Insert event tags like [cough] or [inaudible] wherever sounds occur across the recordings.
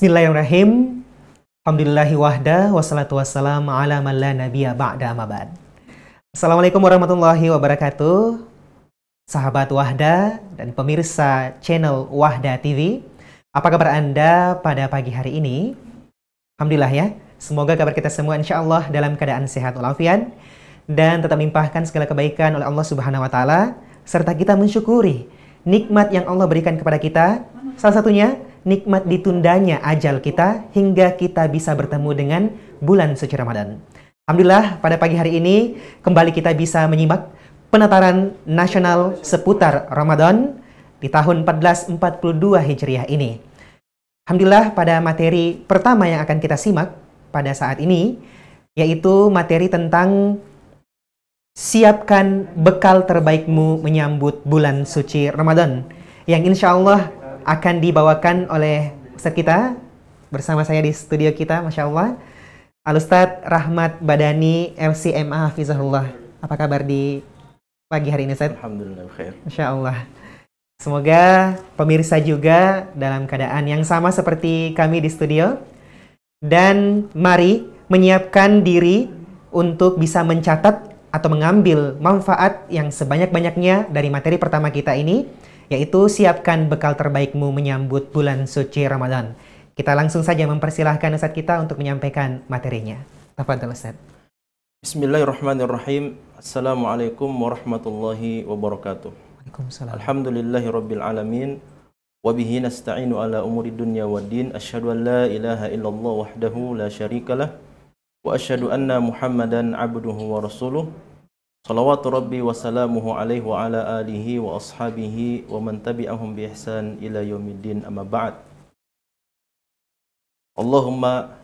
Bismillahirrahmanirrahim. Alhamdulillahi wahda wassalatu wassalamu ala man la nabiyya ba'da mabad. Assalamualaikum warahmatullahi wabarakatuh. Sahabat Wahda dan pemirsa channel Wahda TV. Apa kabar Anda pada pagi hari ini? Alhamdulillah ya. Semoga kabar kita semua insya Allah dalam keadaan sehat walafiat dan tetap limpahkan segala kebaikan oleh Allah Subhanahu wa taala serta kita mensyukuri nikmat yang Allah berikan kepada kita. Salah satunya nikmat ditundanya ajal kita hingga kita bisa bertemu dengan bulan suci Ramadan. Alhamdulillah pada pagi hari ini kembali kita bisa menyimak penataran nasional seputar Ramadan di tahun 1442 Hijriah ini. Alhamdulillah pada materi pertama yang akan kita simak pada saat ini yaitu materi tentang siapkan bekal terbaikmu menyambut bulan suci Ramadan yang insya Allah akan dibawakan oleh Ustadz kita bersama saya di studio kita, Masya Allah. Alustad Rahmat Badani, LCMA Hafizahullah. Apa kabar di pagi hari ini, Ustadz? Alhamdulillah, khair. Masya Allah. Semoga pemirsa juga dalam keadaan yang sama seperti kami di studio. Dan mari menyiapkan diri untuk bisa mencatat atau mengambil manfaat yang sebanyak-banyaknya dari materi pertama kita ini yaitu siapkan bekal terbaikmu menyambut bulan suci Ramadan. Kita langsung saja mempersilahkan Ustaz kita untuk menyampaikan materinya. Tafadhal Ustaz. Bismillahirrahmanirrahim. Assalamualaikum warahmatullahi wabarakatuh. Waalaikumsalam. Alhamdulillahirabbil alamin. Wabihi nasta'inu ala umuri dunya din Ashadu an la ilaha illallah wahdahu la syarikalah. Wa ashadu anna Muhammadan abduhu wa rasuluh. Salawatu Rabbi wa salamuhu alaihi wa ala alihi wa ashabihi wa man tabi'ahum bi ihsan ila yawmiddin amma ba'd. Allahumma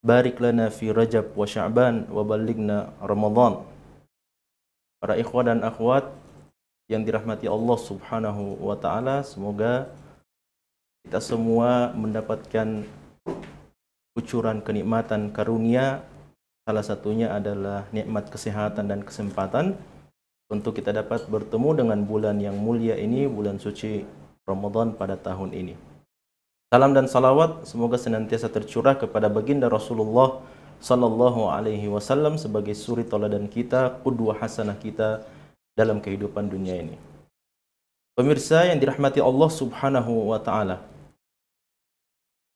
barik lana fi Rajab wa Sya'ban wa ballighna ramadhan. Para ikhwan dan akhwat yang dirahmati Allah Subhanahu wa taala, semoga kita semua mendapatkan ucuran kenikmatan karunia Salah satunya adalah nikmat kesehatan dan kesempatan untuk kita dapat bertemu dengan bulan yang mulia ini, bulan suci Ramadan pada tahun ini. Salam dan salawat semoga senantiasa tercurah kepada baginda Rasulullah sallallahu alaihi wasallam sebagai suri teladan kita, qudwah hasanah kita dalam kehidupan dunia ini. Pemirsa yang dirahmati Allah Subhanahu wa taala,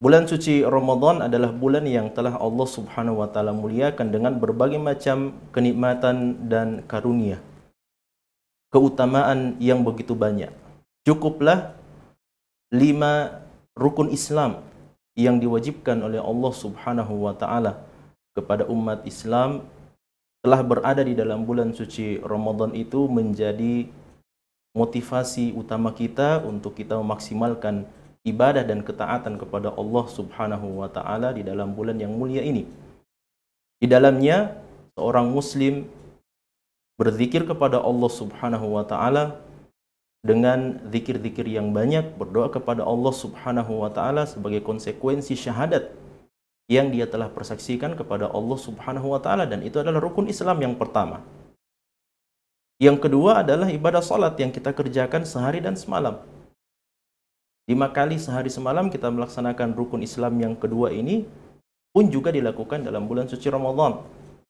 Bulan suci Ramadan adalah bulan yang telah Allah Subhanahu wa taala muliakan dengan berbagai macam kenikmatan dan karunia. Keutamaan yang begitu banyak. Cukuplah lima rukun Islam yang diwajibkan oleh Allah Subhanahu wa taala kepada umat Islam telah berada di dalam bulan suci Ramadan itu menjadi motivasi utama kita untuk kita memaksimalkan ibadah dan ketaatan kepada Allah Subhanahu wa taala di dalam bulan yang mulia ini. Di dalamnya seorang muslim berzikir kepada Allah Subhanahu wa taala dengan zikir-zikir yang banyak, berdoa kepada Allah Subhanahu wa taala sebagai konsekuensi syahadat yang dia telah persaksikan kepada Allah Subhanahu wa taala dan itu adalah rukun Islam yang pertama. Yang kedua adalah ibadah salat yang kita kerjakan sehari dan semalam. Lima kali sehari semalam kita melaksanakan rukun Islam yang kedua ini pun juga dilakukan dalam bulan suci Ramadan.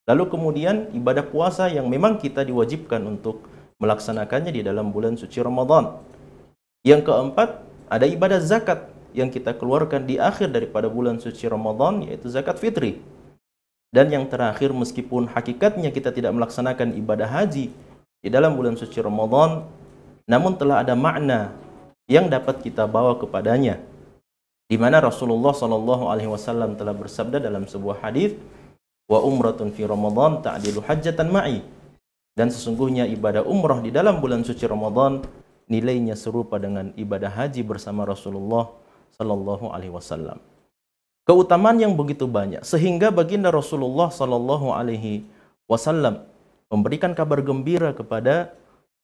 Lalu kemudian ibadah puasa yang memang kita diwajibkan untuk melaksanakannya di dalam bulan suci Ramadan. Yang keempat, ada ibadah zakat yang kita keluarkan di akhir daripada bulan suci Ramadan yaitu zakat fitri. Dan yang terakhir meskipun hakikatnya kita tidak melaksanakan ibadah haji di dalam bulan suci Ramadan namun telah ada makna yang dapat kita bawa kepadanya. Di mana Rasulullah Shallallahu alaihi wasallam telah bersabda dalam sebuah hadis, "Wa umratun fi Ramadan ta'dilu hajjatan ma'i." Dan sesungguhnya ibadah umrah di dalam bulan suci Ramadan nilainya serupa dengan ibadah haji bersama Rasulullah Shallallahu alaihi wasallam. Keutamaan yang begitu banyak sehingga baginda Rasulullah Shallallahu alaihi wasallam memberikan kabar gembira kepada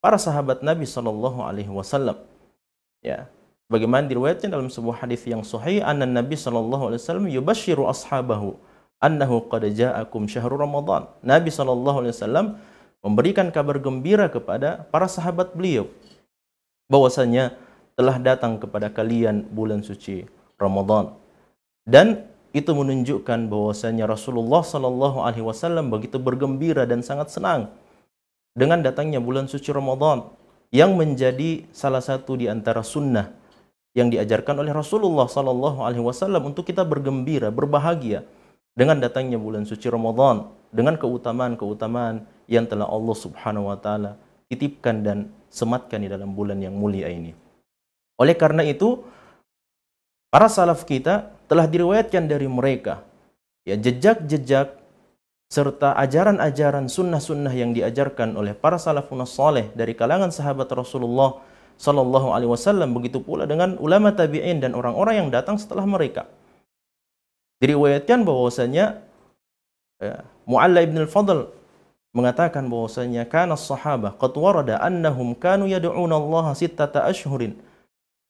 para sahabat Nabi Shallallahu alaihi wasallam Ya. Bagaimana diriwayatkan dalam sebuah hadis yang sahih, anna Nabi sallallahu alaihi wasallam yubashiru ashabahu annahu qad ja'akum syahrul Ramadan. Nabi sallallahu alaihi wasallam memberikan kabar gembira kepada para sahabat beliau bahwasanya telah datang kepada kalian bulan suci Ramadan. Dan itu menunjukkan bahwasanya Rasulullah Shallallahu Alaihi Wasallam begitu bergembira dan sangat senang dengan datangnya bulan suci Ramadan yang menjadi salah satu di antara sunnah yang diajarkan oleh Rasulullah Sallallahu Alaihi Wasallam untuk kita bergembira, berbahagia dengan datangnya bulan suci Ramadan, dengan keutamaan-keutamaan yang telah Allah Subhanahu Wa Taala titipkan dan sematkan di dalam bulan yang mulia ini. Oleh karena itu, para salaf kita telah diriwayatkan dari mereka, ya jejak-jejak serta ajaran-ajaran sunnah-sunnah yang diajarkan oleh para salafun saleh dari kalangan sahabat Rasulullah Sallallahu Alaihi Wasallam begitu pula dengan ulama tabiin dan orang-orang yang datang setelah mereka. Diriwayatkan bahwasanya ya, Mu'alla ibn al-Fadl mengatakan bahwasanya kana sahabah qad warada annahum kanu yad'una Allah sittata ashhurin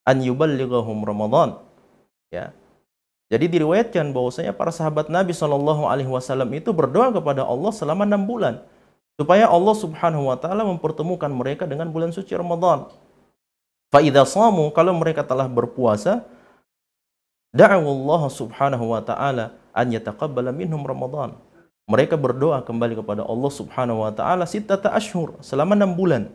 an yuballighahum Ramadan. Ya, jadi diriwayatkan bahwasanya para sahabat Nabi Shallallahu Alaihi Wasallam itu berdoa kepada Allah selama enam bulan supaya Allah Subhanahu Wa Taala mempertemukan mereka dengan bulan suci Ramadan. Faidah samu kalau mereka telah berpuasa, Allah Subhanahu Wa Taala an yataqabbala minhum Ramadan. Mereka berdoa kembali kepada Allah Subhanahu Wa Taala sitta ashur selama enam bulan.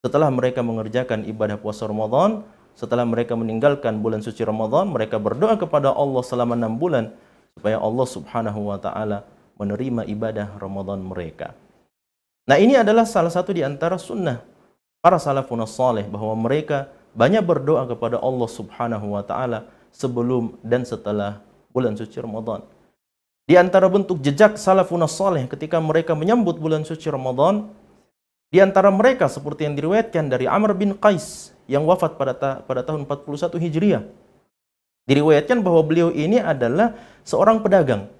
Setelah mereka mengerjakan ibadah puasa Ramadan, setelah mereka meninggalkan bulan suci Ramadan, mereka berdoa kepada Allah selama enam bulan supaya Allah Subhanahu wa taala menerima ibadah Ramadan mereka. Nah, ini adalah salah satu di antara sunnah para salafun saleh bahwa mereka banyak berdoa kepada Allah Subhanahu wa taala sebelum dan setelah bulan suci Ramadan. Di antara bentuk jejak salafun saleh ketika mereka menyambut bulan suci Ramadan, di antara mereka seperti yang diriwayatkan dari Amr bin Qais yang wafat pada ta pada tahun 41 Hijriah. Diriwayatkan bahwa beliau ini adalah seorang pedagang.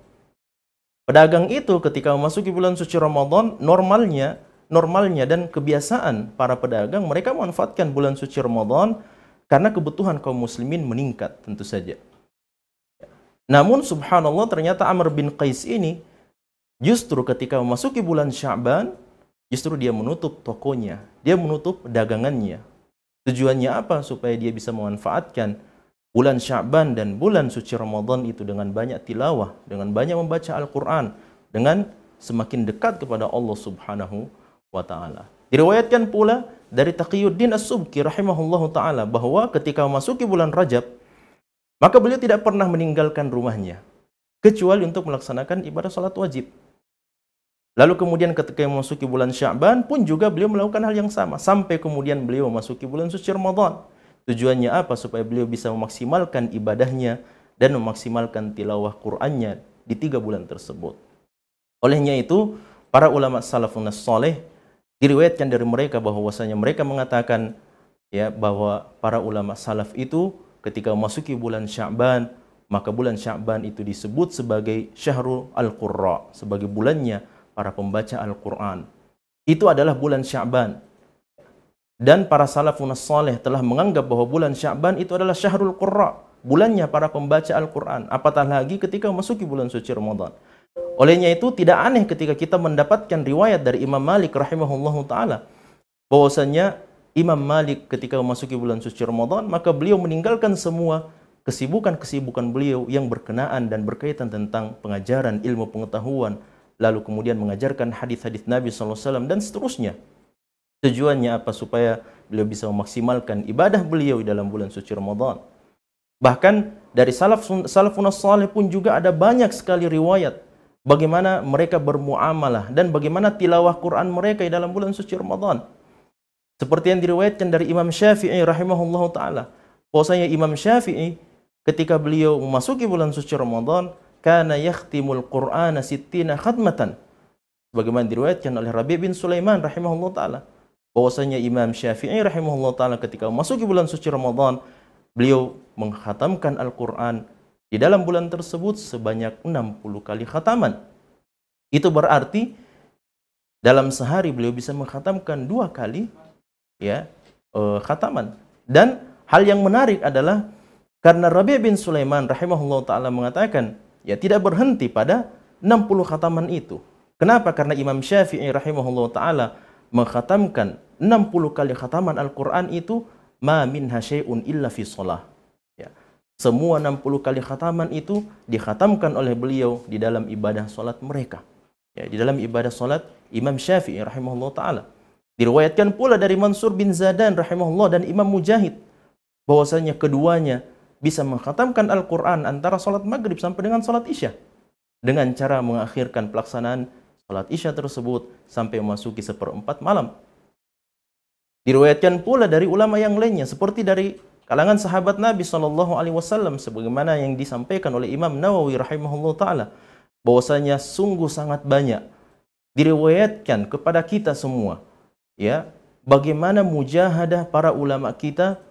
Pedagang itu ketika memasuki bulan suci Ramadan, normalnya normalnya dan kebiasaan para pedagang mereka memanfaatkan bulan suci Ramadan karena kebutuhan kaum muslimin meningkat tentu saja. Namun subhanallah ternyata Amr bin Qais ini justru ketika memasuki bulan Syaban justru dia menutup tokonya, dia menutup dagangannya Tujuannya apa? Supaya dia bisa memanfaatkan bulan Syaban dan bulan suci Ramadan itu dengan banyak tilawah, dengan banyak membaca Al-Qur'an, dengan semakin dekat kepada Allah Subhanahu wa taala. Diriwayatkan pula dari Taqiyuddin As-Subki rahimahullah taala bahwa ketika memasuki bulan Rajab maka beliau tidak pernah meninggalkan rumahnya kecuali untuk melaksanakan ibadah salat wajib. Lalu kemudian ketika memasuki bulan Syaban pun juga beliau melakukan hal yang sama. Sampai kemudian beliau memasuki bulan suci Ramadan. Tujuannya apa? Supaya beliau bisa memaksimalkan ibadahnya dan memaksimalkan tilawah Qur'annya di tiga bulan tersebut. Olehnya itu, para ulama salafun soleh diriwayatkan dari mereka bahwasanya mereka mengatakan ya bahwa para ulama salaf itu ketika memasuki bulan Syaban, maka bulan Syaban itu disebut sebagai Syahrul Al-Qurra, sebagai bulannya para pembaca Al-Quran. Itu adalah bulan Syaban. Dan para salafun salih telah menganggap bahwa bulan Syaban itu adalah syahrul qurra, bulannya para pembaca Al-Quran. Apatah lagi ketika memasuki bulan suci Ramadan. Olehnya itu tidak aneh ketika kita mendapatkan riwayat dari Imam Malik rahimahullahu taala bahwasanya Imam Malik ketika memasuki bulan suci Ramadan maka beliau meninggalkan semua kesibukan-kesibukan beliau yang berkenaan dan berkaitan tentang pengajaran ilmu pengetahuan lalu kemudian mengajarkan hadis-hadis Nabi SAW dan seterusnya. Tujuannya apa? Supaya beliau bisa memaksimalkan ibadah beliau dalam bulan suci Ramadan. Bahkan dari salaf salafun salih pun juga ada banyak sekali riwayat bagaimana mereka bermuamalah dan bagaimana tilawah Quran mereka dalam bulan suci Ramadan. Seperti yang diriwayatkan dari Imam Syafi'i rahimahullah taala. Bahwasanya Imam Syafi'i ketika beliau memasuki bulan suci Ramadan, kana yakhtimul Qur'ana sittina khatmatan. Bagaimana diriwayatkan oleh Rabi bin Sulaiman rahimahullah taala bahwasanya Imam Syafi'i rahimahullah taala ketika masuk bulan suci Ramadan beliau menghatamkan Al-Qur'an di dalam bulan tersebut sebanyak 60 kali khataman. Itu berarti dalam sehari beliau bisa menghatamkan dua kali ya eh, khataman. Dan hal yang menarik adalah karena Rabi bin Sulaiman rahimahullah taala mengatakan ya tidak berhenti pada 60 khataman itu. Kenapa? Karena Imam Syafi'i rahimahullah taala mengkhatamkan 60 kali khataman Al-Qur'an itu ma min hasyai'un illa fi sholah. Ya. Semua 60 kali khataman itu dikhatamkan oleh beliau di dalam ibadah solat mereka. Ya, di dalam ibadah solat Imam Syafi'i rahimahullah taala. Diriwayatkan pula dari Mansur bin Zadan rahimahullah dan Imam Mujahid bahwasanya keduanya bisa mengkhatamkan Al-Quran antara sholat maghrib sampai dengan sholat isya. Dengan cara mengakhirkan pelaksanaan sholat isya tersebut sampai memasuki seperempat malam. Diriwayatkan pula dari ulama yang lainnya seperti dari kalangan sahabat Nabi Shallallahu Alaihi Wasallam sebagaimana yang disampaikan oleh Imam Nawawi rahimahullah taala bahwasanya sungguh sangat banyak diriwayatkan kepada kita semua ya bagaimana mujahadah para ulama kita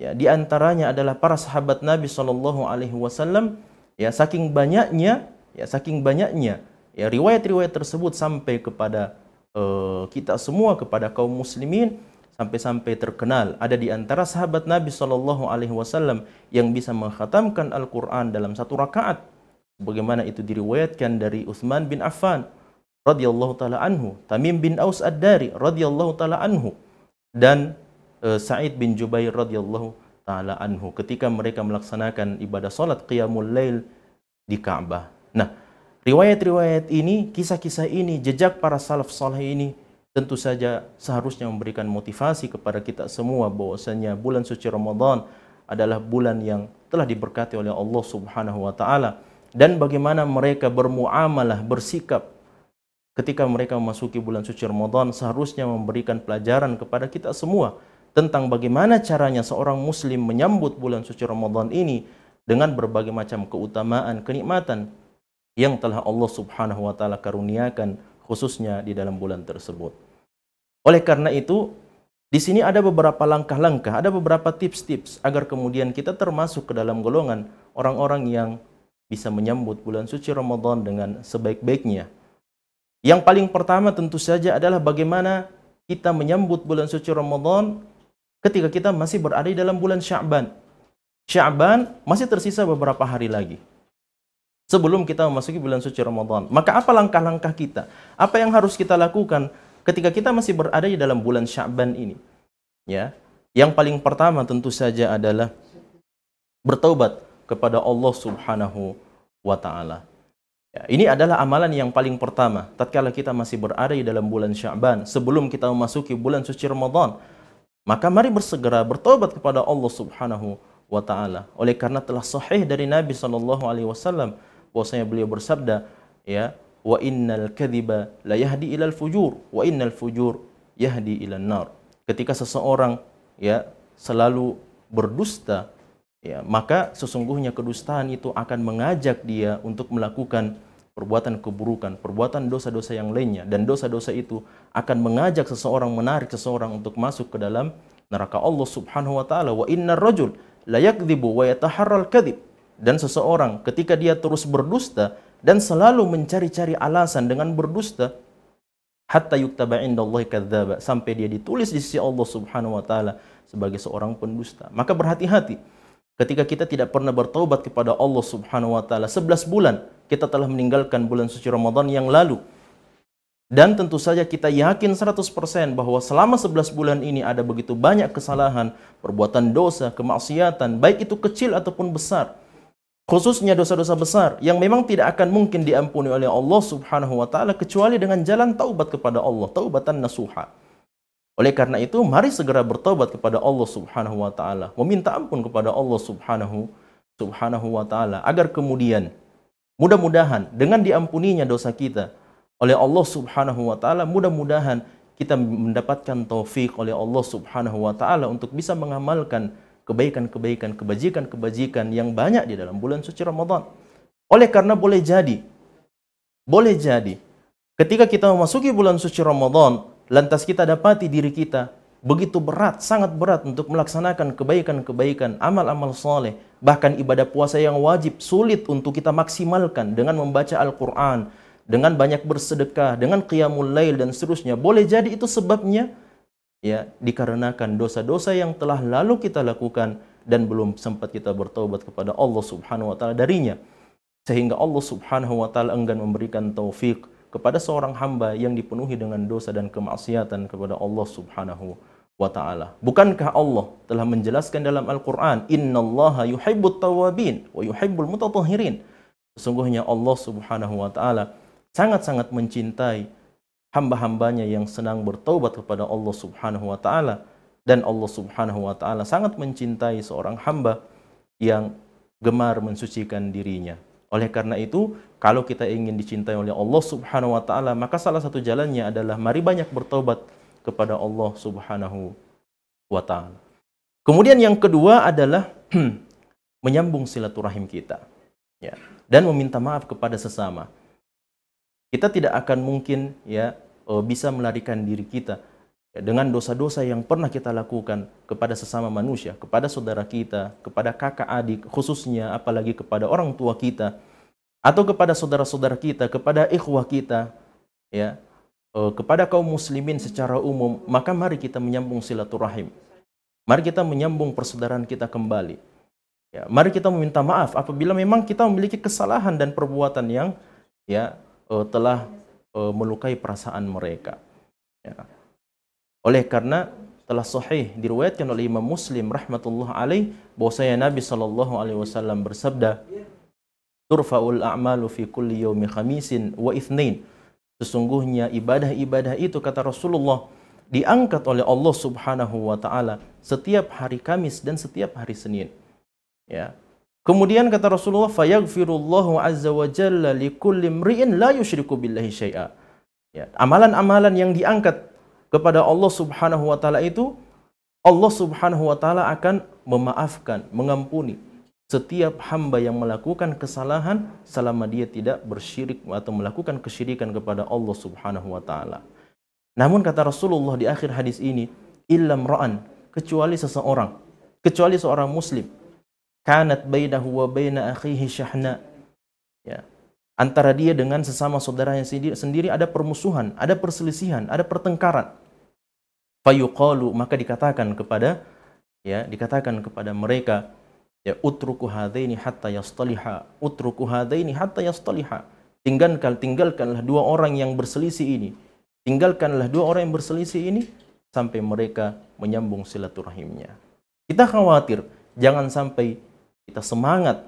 Ya, di antaranya adalah para sahabat Nabi Shallallahu alaihi wasallam ya saking banyaknya ya saking banyaknya ya riwayat-riwayat tersebut sampai kepada uh, kita semua kepada kaum muslimin sampai-sampai terkenal ada di antara sahabat Nabi Shallallahu alaihi wasallam yang bisa mengkhatamkan Al-Qur'an dalam satu rakaat bagaimana itu diriwayatkan dari Utsman bin Affan radhiyallahu taala anhu, Tamim bin Aus Ad-Dari radhiyallahu taala anhu dan Eh, Sa'id bin Jubair radhiyallahu taala anhu ketika mereka melaksanakan ibadah salat qiyamul lail di Ka'bah. Nah, riwayat-riwayat ini, kisah-kisah ini, jejak para salaf saleh ini tentu saja seharusnya memberikan motivasi kepada kita semua bahwasanya bulan suci Ramadan adalah bulan yang telah diberkati oleh Allah Subhanahu wa taala dan bagaimana mereka bermuamalah, bersikap ketika mereka memasuki bulan suci Ramadan seharusnya memberikan pelajaran kepada kita semua tentang bagaimana caranya seorang muslim menyambut bulan suci Ramadan ini dengan berbagai macam keutamaan, kenikmatan yang telah Allah Subhanahu wa taala karuniakan khususnya di dalam bulan tersebut. Oleh karena itu, di sini ada beberapa langkah-langkah, ada beberapa tips-tips agar kemudian kita termasuk ke dalam golongan orang-orang yang bisa menyambut bulan suci Ramadan dengan sebaik-baiknya. Yang paling pertama tentu saja adalah bagaimana kita menyambut bulan suci Ramadan ketika kita masih berada di dalam bulan Sya'ban. Sya'ban masih tersisa beberapa hari lagi. Sebelum kita memasuki bulan suci Ramadan. Maka apa langkah-langkah kita? Apa yang harus kita lakukan ketika kita masih berada di dalam bulan Sya'ban ini? Ya. Yang paling pertama tentu saja adalah bertaubat kepada Allah Subhanahu wa taala. Ya, ini adalah amalan yang paling pertama tatkala kita masih berada di dalam bulan Sya'ban sebelum kita memasuki bulan suci Ramadan. Maka mari bersegera bertobat kepada Allah Subhanahu wa taala. Oleh karena telah sahih dari Nabi sallallahu alaihi wasallam bahwasanya beliau bersabda, ya, wa innal kadhiba la yahdi ilal fujur wa innal fujur yahdi ilan nar. Ketika seseorang ya selalu berdusta, ya, maka sesungguhnya kedustaan itu akan mengajak dia untuk melakukan perbuatan keburukan, perbuatan dosa-dosa yang lainnya, dan dosa-dosa itu akan mengajak seseorang, menarik seseorang untuk masuk ke dalam neraka Allah Subhanahu wa taala. Wa inna rajul la wa yataharral kadhib. Dan seseorang ketika dia terus berdusta dan selalu mencari-cari alasan dengan berdusta, hatta yuktaba indallahi kadzdzaba, sampai dia ditulis di sisi Allah Subhanahu wa taala sebagai seorang pendusta. Maka berhati-hati Ketika kita tidak pernah bertaubat kepada Allah Subhanahu wa taala 11 bulan kita telah meninggalkan bulan suci Ramadan yang lalu. Dan tentu saja kita yakin 100% bahwa selama 11 bulan ini ada begitu banyak kesalahan, perbuatan dosa, kemaksiatan, baik itu kecil ataupun besar. Khususnya dosa-dosa besar yang memang tidak akan mungkin diampuni oleh Allah Subhanahu wa taala kecuali dengan jalan taubat kepada Allah, taubatan nasuha. Oleh karena itu, mari segera bertobat kepada Allah Subhanahu wa taala, meminta ampun kepada Allah Subhanahu Subhanahu wa taala agar kemudian mudah-mudahan dengan diampuninya dosa kita oleh Allah Subhanahu wa taala, mudah-mudahan kita mendapatkan taufik oleh Allah Subhanahu wa taala untuk bisa mengamalkan kebaikan-kebaikan, kebajikan-kebajikan yang banyak di dalam bulan suci Ramadan. Oleh karena boleh jadi boleh jadi ketika kita memasuki bulan suci Ramadan lantas kita dapati diri kita begitu berat, sangat berat untuk melaksanakan kebaikan-kebaikan, amal-amal soleh, bahkan ibadah puasa yang wajib sulit untuk kita maksimalkan dengan membaca Al-Quran, dengan banyak bersedekah, dengan qiyamul lail dan seterusnya. Boleh jadi itu sebabnya ya dikarenakan dosa-dosa yang telah lalu kita lakukan dan belum sempat kita bertobat kepada Allah Subhanahu wa taala darinya. Sehingga Allah Subhanahu wa taala enggan memberikan taufik kepada seorang hamba yang dipenuhi dengan dosa dan kemaksiatan kepada Allah Subhanahu wa taala. Bukankah Allah telah menjelaskan dalam Al-Qur'an, "Innallaha yuhibbut tawabin wa yuhibbul mutatahhirin." Sesungguhnya Allah Subhanahu wa taala sangat-sangat mencintai hamba-hambanya yang senang bertaubat kepada Allah Subhanahu wa taala dan Allah Subhanahu wa taala sangat mencintai seorang hamba yang gemar mensucikan dirinya. Oleh karena itu, kalau kita ingin dicintai oleh Allah Subhanahu wa taala, maka salah satu jalannya adalah mari banyak bertobat kepada Allah Subhanahu wa taala. Kemudian yang kedua adalah [clears throat] menyambung silaturahim kita. Ya, dan meminta maaf kepada sesama. Kita tidak akan mungkin ya eh, bisa melarikan diri kita Ya, dengan dosa-dosa yang pernah kita lakukan kepada sesama manusia, kepada saudara kita, kepada kakak adik, khususnya apalagi kepada orang tua kita, atau kepada saudara-saudara kita, kepada ikhwah kita, ya, eh, kepada kaum muslimin secara umum, maka mari kita menyambung silaturahim. Mari kita menyambung persaudaraan kita kembali. Ya, mari kita meminta maaf apabila memang kita memiliki kesalahan dan perbuatan yang ya eh, telah eh, melukai perasaan mereka. Ya. Oleh karena telah sahih diriwayatkan oleh Imam Muslim rahmatullah alaih bahwasanya Nabi sallallahu alaihi wasallam bersabda Turfa'ul a'malu fi kulli yawmi khamisin wa ithnain. Sesungguhnya ibadah-ibadah itu kata Rasulullah diangkat oleh Allah Subhanahu wa taala setiap hari Kamis dan setiap hari Senin. Ya. Kemudian kata Rasulullah, "Fayaghfirullahu azza wa jalla likulli mri'in la yusyriku billahi syai'a." Ya, amalan-amalan yang diangkat kepada Allah Subhanahu wa taala itu Allah Subhanahu wa taala akan memaafkan, mengampuni setiap hamba yang melakukan kesalahan selama dia tidak bersyirik atau melakukan kesyirikan kepada Allah Subhanahu wa taala. Namun kata Rasulullah di akhir hadis ini, illam ra'an, kecuali seseorang, kecuali seorang muslim, kanat bainahu wa baina akhihi syahna. Ya. Antara dia dengan sesama saudaranya sendiri, sendiri ada permusuhan, ada perselisihan, ada pertengkaran fayuqalu maka dikatakan kepada ya dikatakan kepada mereka ya utruku hadaini hatta yastaliha utruku hadaini hatta yastaliha tinggalkan tinggalkanlah dua orang yang berselisih ini tinggalkanlah dua orang yang berselisih ini sampai mereka menyambung silaturahimnya kita khawatir jangan sampai kita semangat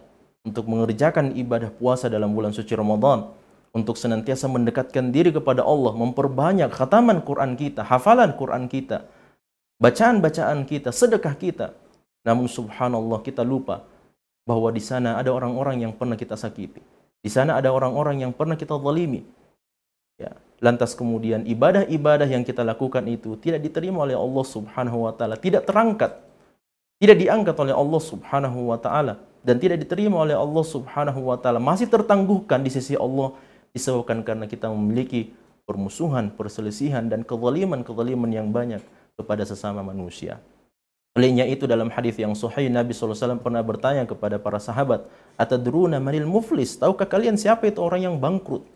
untuk mengerjakan ibadah puasa dalam bulan suci Ramadan untuk senantiasa mendekatkan diri kepada Allah, memperbanyak khataman Quran kita, hafalan Quran kita, bacaan-bacaan kita, sedekah kita. Namun subhanallah kita lupa bahwa di sana ada orang-orang yang pernah kita sakiti. Di sana ada orang-orang yang pernah kita zalimi. Ya, lantas kemudian ibadah-ibadah yang kita lakukan itu tidak diterima oleh Allah Subhanahu wa taala, tidak terangkat. Tidak diangkat oleh Allah Subhanahu wa taala dan tidak diterima oleh Allah Subhanahu wa taala, masih tertangguhkan di sisi Allah disebabkan karena kita memiliki permusuhan, perselisihan dan kezaliman-kezaliman yang banyak kepada sesama manusia. Olehnya itu dalam hadis yang sahih Nabi SAW pernah bertanya kepada para sahabat, "Atadruna manil muflis? Tahukah kalian siapa itu orang yang bangkrut?"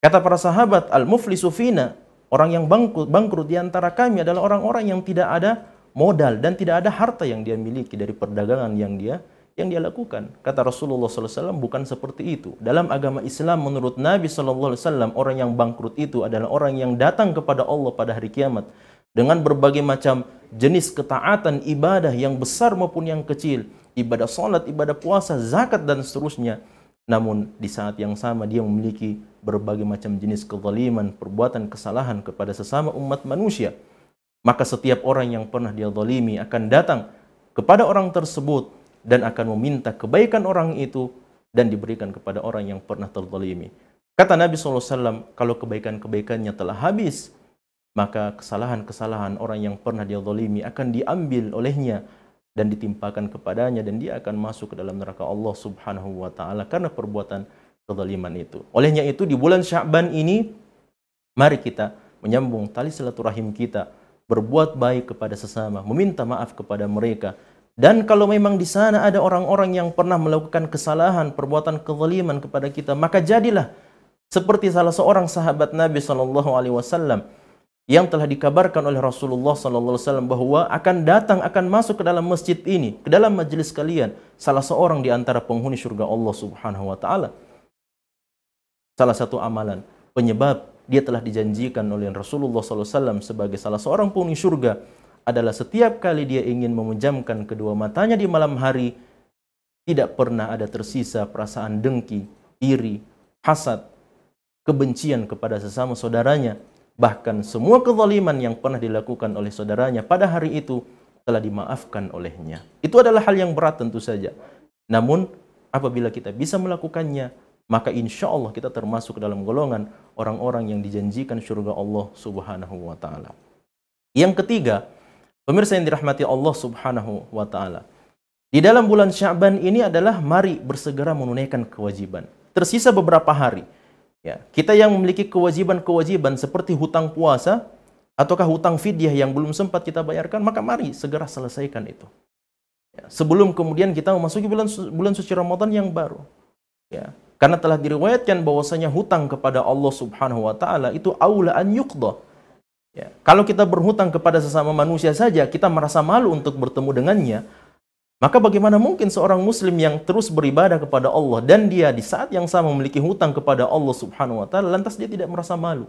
Kata para sahabat, "Al-muflisu fina." Orang yang bangkrut, bangkrut di antara kami adalah orang-orang yang tidak ada modal dan tidak ada harta yang dia miliki dari perdagangan yang dia yang dia lakukan. Kata Rasulullah SAW bukan seperti itu. Dalam agama Islam menurut Nabi SAW orang yang bangkrut itu adalah orang yang datang kepada Allah pada hari kiamat dengan berbagai macam jenis ketaatan ibadah yang besar maupun yang kecil, ibadah sholat, ibadah puasa, zakat dan seterusnya. Namun di saat yang sama dia memiliki berbagai macam jenis kezaliman, perbuatan kesalahan kepada sesama umat manusia. Maka setiap orang yang pernah dia zalimi akan datang kepada orang tersebut dan akan meminta kebaikan orang itu dan diberikan kepada orang yang pernah terzalimi. Kata Nabi SAW, kalau kebaikan-kebaikannya telah habis, maka kesalahan-kesalahan orang yang pernah dia zalimi akan diambil olehnya dan ditimpakan kepadanya dan dia akan masuk ke dalam neraka Allah Subhanahu wa taala karena perbuatan kezaliman itu. Olehnya itu di bulan Sya'ban ini mari kita menyambung tali silaturahim kita, berbuat baik kepada sesama, meminta maaf kepada mereka dan kalau memang di sana ada orang-orang yang pernah melakukan kesalahan, perbuatan kezaliman kepada kita, maka jadilah seperti salah seorang sahabat Nabi Shallallahu Alaihi Wasallam yang telah dikabarkan oleh Rasulullah Shallallahu Alaihi Wasallam bahwa akan datang akan masuk ke dalam masjid ini ke dalam majelis kalian salah seorang di antara penghuni surga Allah Subhanahu Wa Taala salah satu amalan penyebab dia telah dijanjikan oleh Rasulullah Shallallahu Alaihi Wasallam sebagai salah seorang penghuni surga adalah setiap kali dia ingin memejamkan kedua matanya di malam hari, tidak pernah ada tersisa perasaan dengki, iri, hasad, kebencian kepada sesama saudaranya. Bahkan semua kezaliman yang pernah dilakukan oleh saudaranya pada hari itu telah dimaafkan olehnya. Itu adalah hal yang berat tentu saja. Namun apabila kita bisa melakukannya, maka insya Allah kita termasuk dalam golongan orang-orang yang dijanjikan surga Allah subhanahu wa ta'ala. Yang ketiga, Pemirsa yang dirahmati Allah Subhanahu wa taala. Di dalam bulan Syaban ini adalah mari bersegera menunaikan kewajiban. Tersisa beberapa hari. Ya, kita yang memiliki kewajiban-kewajiban seperti hutang puasa ataukah hutang fidyah yang belum sempat kita bayarkan, maka mari segera selesaikan itu. Ya, sebelum kemudian kita memasuki bulan bulan suci Ramadan yang baru. Ya, karena telah diriwayatkan bahwasanya hutang kepada Allah Subhanahu wa taala itu aula an yuqdah Ya. Kalau kita berhutang kepada sesama manusia saja, kita merasa malu untuk bertemu dengannya, maka bagaimana mungkin seorang muslim yang terus beribadah kepada Allah dan dia di saat yang sama memiliki hutang kepada Allah Subhanahu wa taala lantas dia tidak merasa malu.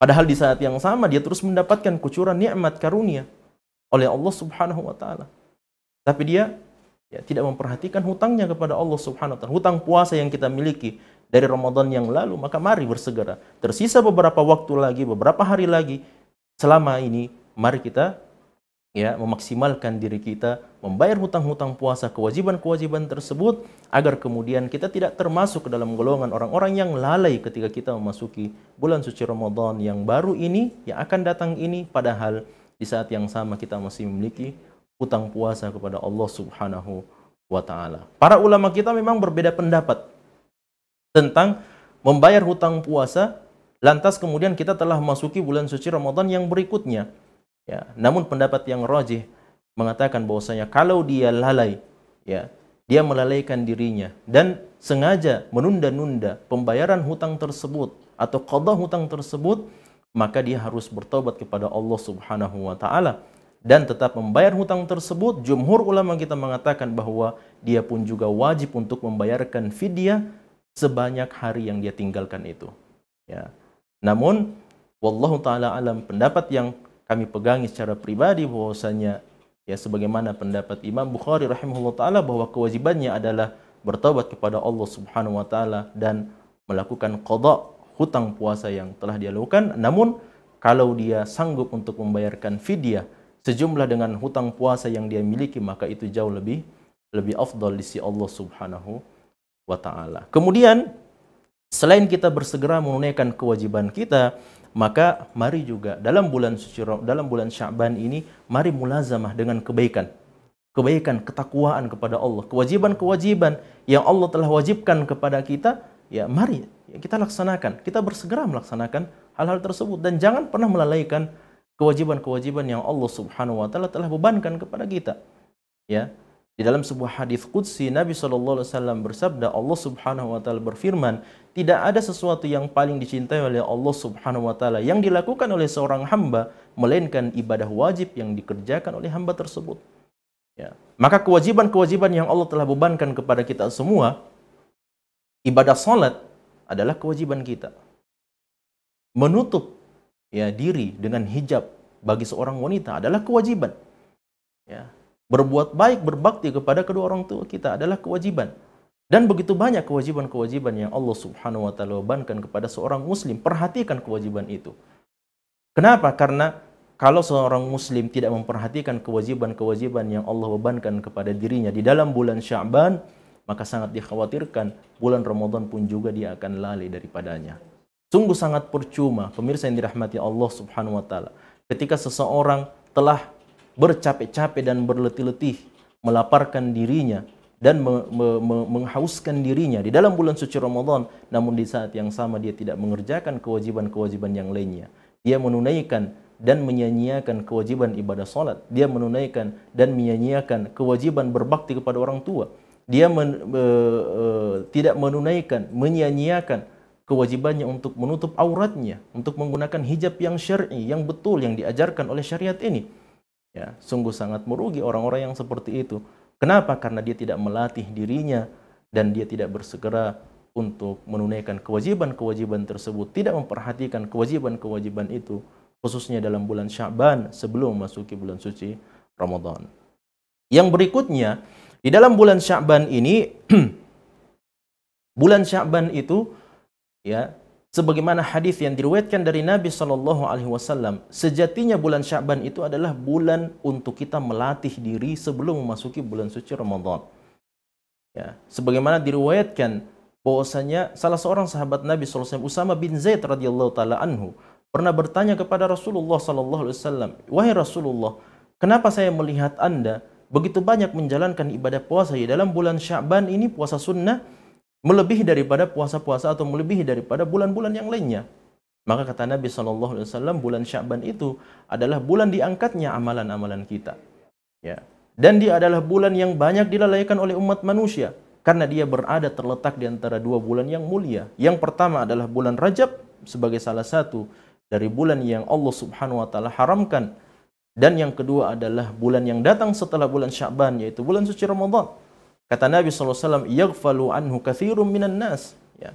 Padahal di saat yang sama dia terus mendapatkan kucuran nikmat karunia oleh Allah Subhanahu wa taala. Tapi dia ya, tidak memperhatikan hutangnya kepada Allah Subhanahu wa taala. Hutang puasa yang kita miliki dari Ramadan yang lalu, maka mari bersegera. Tersisa beberapa waktu lagi, beberapa hari lagi. Selama ini mari kita ya memaksimalkan diri kita membayar hutang-hutang puasa kewajiban-kewajiban tersebut agar kemudian kita tidak termasuk ke dalam golongan orang-orang yang lalai ketika kita memasuki bulan suci Ramadan yang baru ini yang akan datang ini padahal di saat yang sama kita masih memiliki hutang puasa kepada Allah Subhanahu wa taala. Para ulama kita memang berbeda pendapat tentang membayar hutang puasa lantas kemudian kita telah memasuki bulan suci Ramadan yang berikutnya. Ya, namun pendapat yang rajih mengatakan bahwasanya kalau dia lalai, ya, dia melalaikan dirinya dan sengaja menunda-nunda pembayaran hutang tersebut atau qada hutang tersebut, maka dia harus bertobat kepada Allah Subhanahu wa taala dan tetap membayar hutang tersebut. Jumhur ulama kita mengatakan bahwa dia pun juga wajib untuk membayarkan fidyah sebanyak hari yang dia tinggalkan itu. Ya. Namun, wallahu taala alam pendapat yang kami pegangi secara pribadi bahwasanya ya sebagaimana pendapat Imam Bukhari rahimahullah taala bahwa kewajibannya adalah bertobat kepada Allah Subhanahu wa taala dan melakukan qada hutang puasa yang telah dia lakukan. Namun, kalau dia sanggup untuk membayarkan fidyah sejumlah dengan hutang puasa yang dia miliki maka itu jauh lebih lebih afdal di sisi Allah Subhanahu wa taala. Kemudian selain kita bersegera menunaikan kewajiban kita, maka mari juga dalam bulan suci dalam bulan Sya'ban ini mari mulazamah dengan kebaikan. Kebaikan, ketakwaan kepada Allah, kewajiban-kewajiban yang Allah telah wajibkan kepada kita, ya mari kita laksanakan. Kita bersegera melaksanakan hal-hal tersebut dan jangan pernah melalaikan kewajiban-kewajiban yang Allah Subhanahu wa taala telah bebankan kepada kita. Ya, di dalam sebuah hadis qudsi Nabi Shallallahu alaihi wasallam bersabda Allah Subhanahu wa taala berfirman, tidak ada sesuatu yang paling dicintai oleh Allah Subhanahu wa taala yang dilakukan oleh seorang hamba melainkan ibadah wajib yang dikerjakan oleh hamba tersebut. Ya. Maka kewajiban-kewajiban yang Allah telah bebankan kepada kita semua, ibadah salat adalah kewajiban kita. Menutup ya diri dengan hijab bagi seorang wanita adalah kewajiban. Ya, Berbuat baik, berbakti kepada kedua orang tua kita adalah kewajiban. Dan begitu banyak kewajiban-kewajiban yang Allah Subhanahu wa taala bebankan kepada seorang muslim. Perhatikan kewajiban itu. Kenapa? Karena kalau seorang muslim tidak memperhatikan kewajiban-kewajiban yang Allah bebankan kepada dirinya di dalam bulan Sya'ban, maka sangat dikhawatirkan bulan Ramadan pun juga dia akan lalai daripadanya. Sungguh sangat percuma pemirsa yang dirahmati Allah Subhanahu wa taala ketika seseorang telah bercapek-capek dan berletih-letih melaparkan dirinya dan me me me menghauskan dirinya di dalam bulan suci Ramadan namun di saat yang sama dia tidak mengerjakan kewajiban-kewajiban yang lainnya dia menunaikan dan menyanyiakan kewajiban ibadah salat dia menunaikan dan menyanyiakan kewajiban berbakti kepada orang tua dia men, e, e, tidak menunaikan menyanyiakan kewajibannya untuk menutup auratnya, untuk menggunakan hijab yang syar'i, yang betul, yang diajarkan oleh syariat ini. Ya, sungguh sangat merugi orang-orang yang seperti itu. Kenapa? Karena dia tidak melatih dirinya dan dia tidak bersegera untuk menunaikan kewajiban-kewajiban tersebut, tidak memperhatikan kewajiban-kewajiban itu, khususnya dalam bulan Syaban sebelum memasuki bulan suci Ramadan. Yang berikutnya, di dalam bulan Syaban ini [clears throat] bulan Syaban itu ya sebagaimana hadis yang diriwayatkan dari Nabi Shallallahu Alaihi Wasallam sejatinya bulan Syaban itu adalah bulan untuk kita melatih diri sebelum memasuki bulan suci Ramadan ya sebagaimana diriwayatkan bahwasanya salah seorang sahabat Nabi SAW Usama bin Zaid radhiyallahu taala anhu pernah bertanya kepada Rasulullah Shallallahu Alaihi Wasallam wahai Rasulullah kenapa saya melihat anda begitu banyak menjalankan ibadah puasa ya dalam bulan Syaban ini puasa sunnah melebihi daripada puasa-puasa atau melebihi daripada bulan-bulan yang lainnya. Maka kata Nabi Shallallahu Alaihi Wasallam bulan Syaban itu adalah bulan diangkatnya amalan-amalan kita. Ya. Dan dia adalah bulan yang banyak dilalaikan oleh umat manusia karena dia berada terletak di antara dua bulan yang mulia. Yang pertama adalah bulan Rajab sebagai salah satu dari bulan yang Allah Subhanahu wa taala haramkan dan yang kedua adalah bulan yang datang setelah bulan Syaban yaitu bulan suci Ramadan. Kata Nabi SAW, Yaghfalu anhu kathirun minan nas. Ya.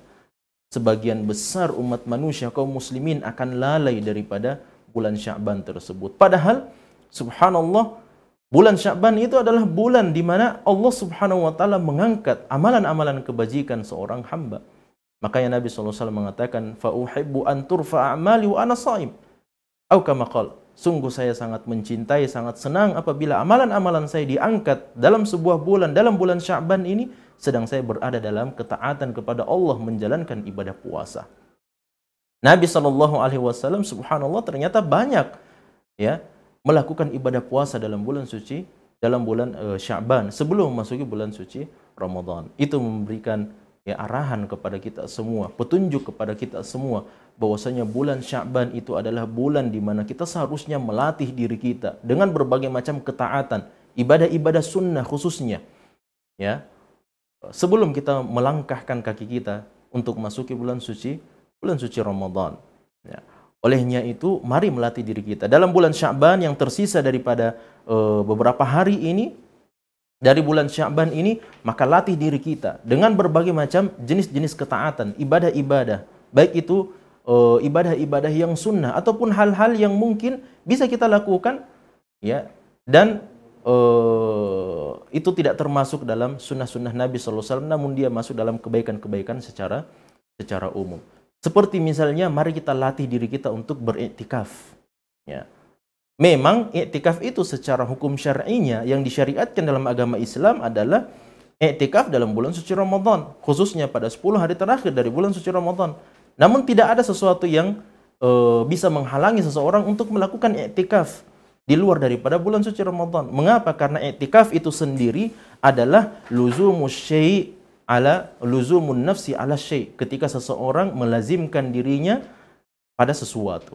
Sebagian besar umat manusia, kaum muslimin akan lalai daripada bulan Syaban tersebut. Padahal, subhanallah, bulan Syaban itu adalah bulan di mana Allah Subhanahu wa taala mengangkat amalan-amalan kebajikan seorang hamba. Makanya Nabi SAW mengatakan, "Fa uhibbu an turfa a'mali wa Aukamakol, sungguh saya sangat mencintai, sangat senang apabila amalan-amalan saya diangkat dalam sebuah bulan, dalam bulan Sya'ban ini, sedang saya berada dalam ketaatan kepada Allah menjalankan ibadah puasa. Nabi Shallallahu Alaihi Wasallam, subhanallah ternyata banyak ya melakukan ibadah puasa dalam bulan suci, dalam bulan uh, eh, Sya'ban sebelum memasuki bulan suci Ramadan. Itu memberikan ya arahan kepada kita semua, petunjuk kepada kita semua bahwasanya bulan Sya'ban itu adalah bulan di mana kita seharusnya melatih diri kita dengan berbagai macam ketaatan, ibadah-ibadah sunnah khususnya. Ya. Sebelum kita melangkahkan kaki kita untuk masuki bulan suci, bulan suci Ramadan. Ya. Olehnya itu mari melatih diri kita. Dalam bulan Sya'ban yang tersisa daripada uh, beberapa hari ini dari bulan Syaban ini maka latih diri kita dengan berbagai macam jenis-jenis ketaatan, ibadah-ibadah, baik itu eh, ibadah-ibadah yang sunnah ataupun hal-hal yang mungkin bisa kita lakukan ya dan eh, itu tidak termasuk dalam sunnah-sunnah Nabi SAW namun dia masuk dalam kebaikan-kebaikan secara secara umum. Seperti misalnya mari kita latih diri kita untuk beriktikaf. Ya. Memang iktikaf itu secara hukum syar'inya yang disyariatkan dalam agama Islam adalah iktikaf dalam bulan suci Ramadan, khususnya pada 10 hari terakhir dari bulan suci Ramadan. Namun tidak ada sesuatu yang e, bisa menghalangi seseorang untuk melakukan iktikaf di luar daripada bulan suci Ramadan. Mengapa? Karena iktikaf itu sendiri adalah luzumus syai' ala luzumun nafsi ala syai' ketika seseorang melazimkan dirinya pada sesuatu.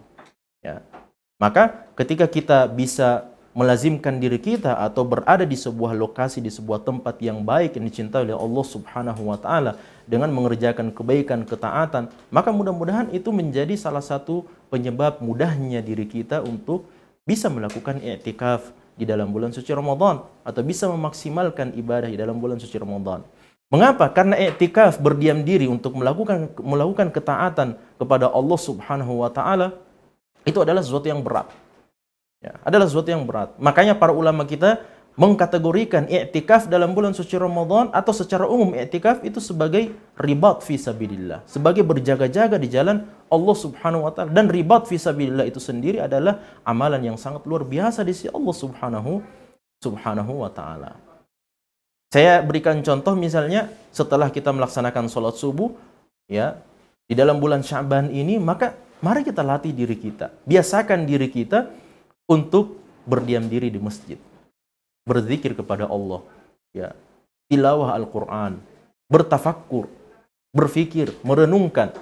Ya. Maka ketika kita bisa melazimkan diri kita atau berada di sebuah lokasi di sebuah tempat yang baik yang dicintai oleh Allah Subhanahu wa taala dengan mengerjakan kebaikan ketaatan maka mudah-mudahan itu menjadi salah satu penyebab mudahnya diri kita untuk bisa melakukan i'tikaf di dalam bulan suci Ramadan atau bisa memaksimalkan ibadah di dalam bulan suci Ramadan. Mengapa? Karena i'tikaf berdiam diri untuk melakukan melakukan ketaatan kepada Allah Subhanahu wa taala itu adalah sesuatu yang berat. Ya, adalah sesuatu yang berat. Makanya para ulama kita mengkategorikan i'tikaf dalam bulan suci Ramadan atau secara umum i'tikaf itu sebagai ribat fi sabilillah, sebagai berjaga-jaga di jalan Allah Subhanahu wa taala dan ribat fi sabilillah itu sendiri adalah amalan yang sangat luar biasa di sisi Allah Subhanahu Subhanahu wa taala. Saya berikan contoh misalnya setelah kita melaksanakan sholat subuh ya di dalam bulan Syaban ini maka Mari kita latih diri kita. Biasakan diri kita untuk berdiam diri di masjid. Berzikir kepada Allah. Ya. Tilawah Al-Quran. Bertafakkur. Berfikir. Merenungkan.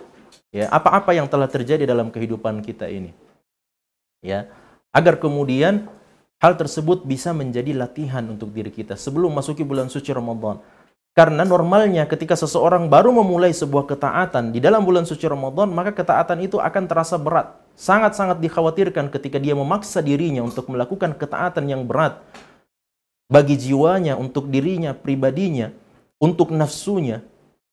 Ya, apa-apa yang telah terjadi dalam kehidupan kita ini. Ya. Agar kemudian hal tersebut bisa menjadi latihan untuk diri kita sebelum masuki bulan suci Ramadan karena normalnya ketika seseorang baru memulai sebuah ketaatan di dalam bulan suci Ramadan, maka ketaatan itu akan terasa berat. Sangat-sangat dikhawatirkan ketika dia memaksa dirinya untuk melakukan ketaatan yang berat bagi jiwanya, untuk dirinya, pribadinya, untuk nafsunya,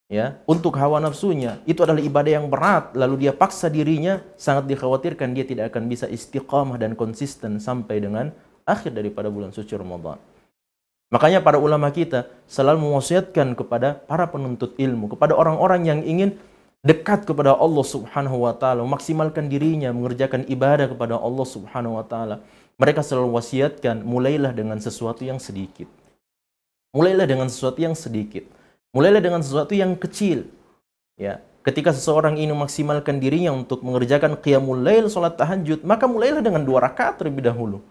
ya, untuk hawa nafsunya. Itu adalah ibadah yang berat, lalu dia paksa dirinya, sangat dikhawatirkan dia tidak akan bisa istiqamah dan konsisten sampai dengan akhir daripada bulan suci Ramadan. Makanya para ulama kita selalu mewasiatkan kepada para penuntut ilmu, kepada orang-orang yang ingin dekat kepada Allah Subhanahu wa taala, memaksimalkan dirinya mengerjakan ibadah kepada Allah Subhanahu wa taala. Mereka selalu wasiatkan mulailah dengan sesuatu yang sedikit. Mulailah dengan sesuatu yang sedikit. Mulailah dengan sesuatu yang kecil. Ya, ketika seseorang ini memaksimalkan dirinya untuk mengerjakan qiyamul lail salat tahajud, maka mulailah dengan dua rakaat terlebih dahulu.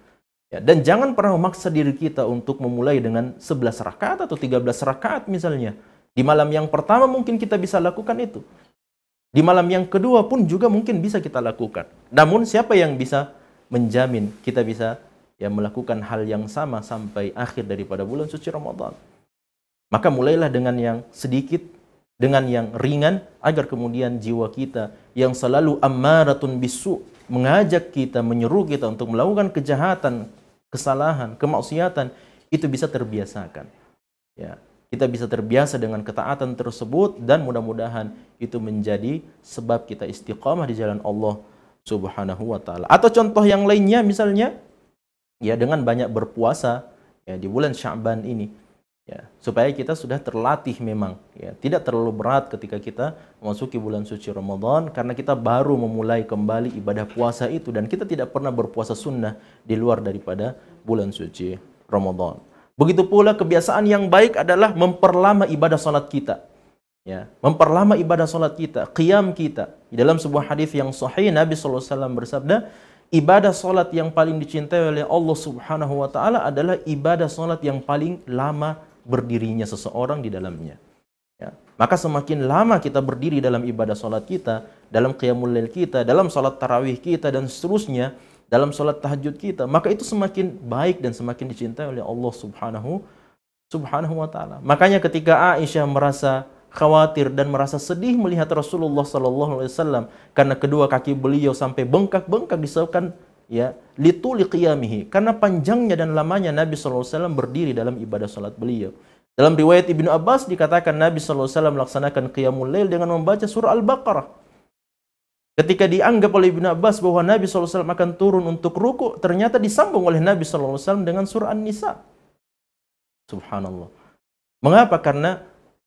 Ya, dan jangan pernah memaksa diri kita untuk memulai dengan 11 rakaat atau 13 rakaat misalnya. Di malam yang pertama mungkin kita bisa lakukan itu. Di malam yang kedua pun juga mungkin bisa kita lakukan. Namun siapa yang bisa menjamin kita bisa ya melakukan hal yang sama sampai akhir daripada bulan suci Ramadan. Maka mulailah dengan yang sedikit, dengan yang ringan agar kemudian jiwa kita yang selalu ammaratun bisu mengajak kita, menyuruh kita untuk melakukan kejahatan, kesalahan, kemaksiatan itu bisa terbiasakan. Ya, kita bisa terbiasa dengan ketaatan tersebut dan mudah-mudahan itu menjadi sebab kita istiqamah di jalan Allah Subhanahu wa taala. Atau contoh yang lainnya misalnya ya dengan banyak berpuasa ya di bulan Sya'ban ini ya supaya kita sudah terlatih memang ya tidak terlalu berat ketika kita memasuki bulan suci Ramadan karena kita baru memulai kembali ibadah puasa itu dan kita tidak pernah berpuasa sunnah di luar daripada bulan suci Ramadan. Begitu pula kebiasaan yang baik adalah memperlama ibadah salat kita. Ya, memperlama ibadah salat kita, qiyam kita. Di dalam sebuah hadis yang sahih Nabi SAW bersabda, ibadah salat yang paling dicintai oleh Allah Subhanahu wa taala adalah ibadah salat yang paling lama berdirinya seseorang di dalamnya. Ya. Maka semakin lama kita berdiri dalam ibadah sholat kita, dalam qiyamul lail kita, dalam sholat tarawih kita, dan seterusnya, dalam sholat tahajud kita, maka itu semakin baik dan semakin dicintai oleh Allah subhanahu, subhanahu wa ta'ala. Makanya ketika Aisyah merasa khawatir dan merasa sedih melihat Rasulullah Sallallahu Alaihi Wasallam karena kedua kaki beliau sampai bengkak-bengkak disebabkan ya lituli qiyamihi karena panjangnya dan lamanya Nabi SAW berdiri dalam ibadah salat beliau. Dalam riwayat Ibnu Abbas dikatakan Nabi SAW melaksanakan qiyamul lail dengan membaca surah Al-Baqarah. Ketika dianggap oleh Ibnu Abbas bahwa Nabi SAW akan turun untuk ruku, ternyata disambung oleh Nabi SAW dengan surah An-Nisa. Subhanallah. Mengapa? Karena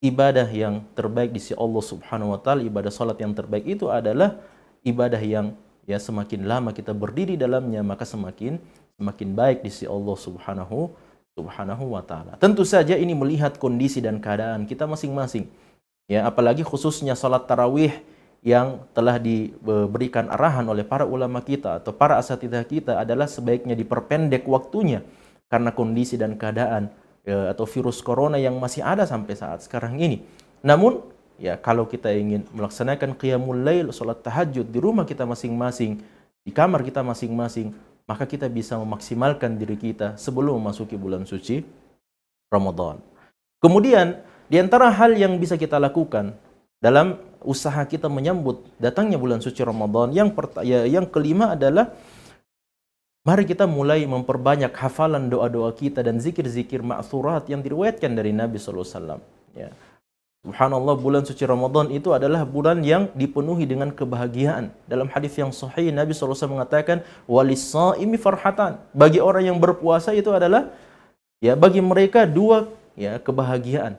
ibadah yang terbaik di sisi Allah Subhanahu wa taala, ibadah salat yang terbaik itu adalah ibadah yang ya semakin lama kita berdiri dalamnya maka semakin semakin baik di sisi Allah Subhanahu Subhanahu wa taala. Tentu saja ini melihat kondisi dan keadaan kita masing-masing. Ya, apalagi khususnya salat tarawih yang telah diberikan arahan oleh para ulama kita atau para asatidah kita adalah sebaiknya diperpendek waktunya karena kondisi dan keadaan ya, atau virus corona yang masih ada sampai saat sekarang ini. Namun ya kalau kita ingin melaksanakan qiyamul lail salat tahajud di rumah kita masing-masing di kamar kita masing-masing maka kita bisa memaksimalkan diri kita sebelum memasuki bulan suci Ramadan. Kemudian di antara hal yang bisa kita lakukan dalam usaha kita menyambut datangnya bulan suci Ramadan yang ya, yang kelima adalah mari kita mulai memperbanyak hafalan doa-doa kita dan zikir-zikir ma'tsurat yang diriwayatkan dari Nabi sallallahu alaihi wasallam ya. Subhanallah bulan suci Ramadan itu adalah bulan yang dipenuhi dengan kebahagiaan. Dalam hadis yang sahih Nabi SAW mengatakan walisaimi farhatan. Bagi orang yang berpuasa itu adalah ya bagi mereka dua ya kebahagiaan.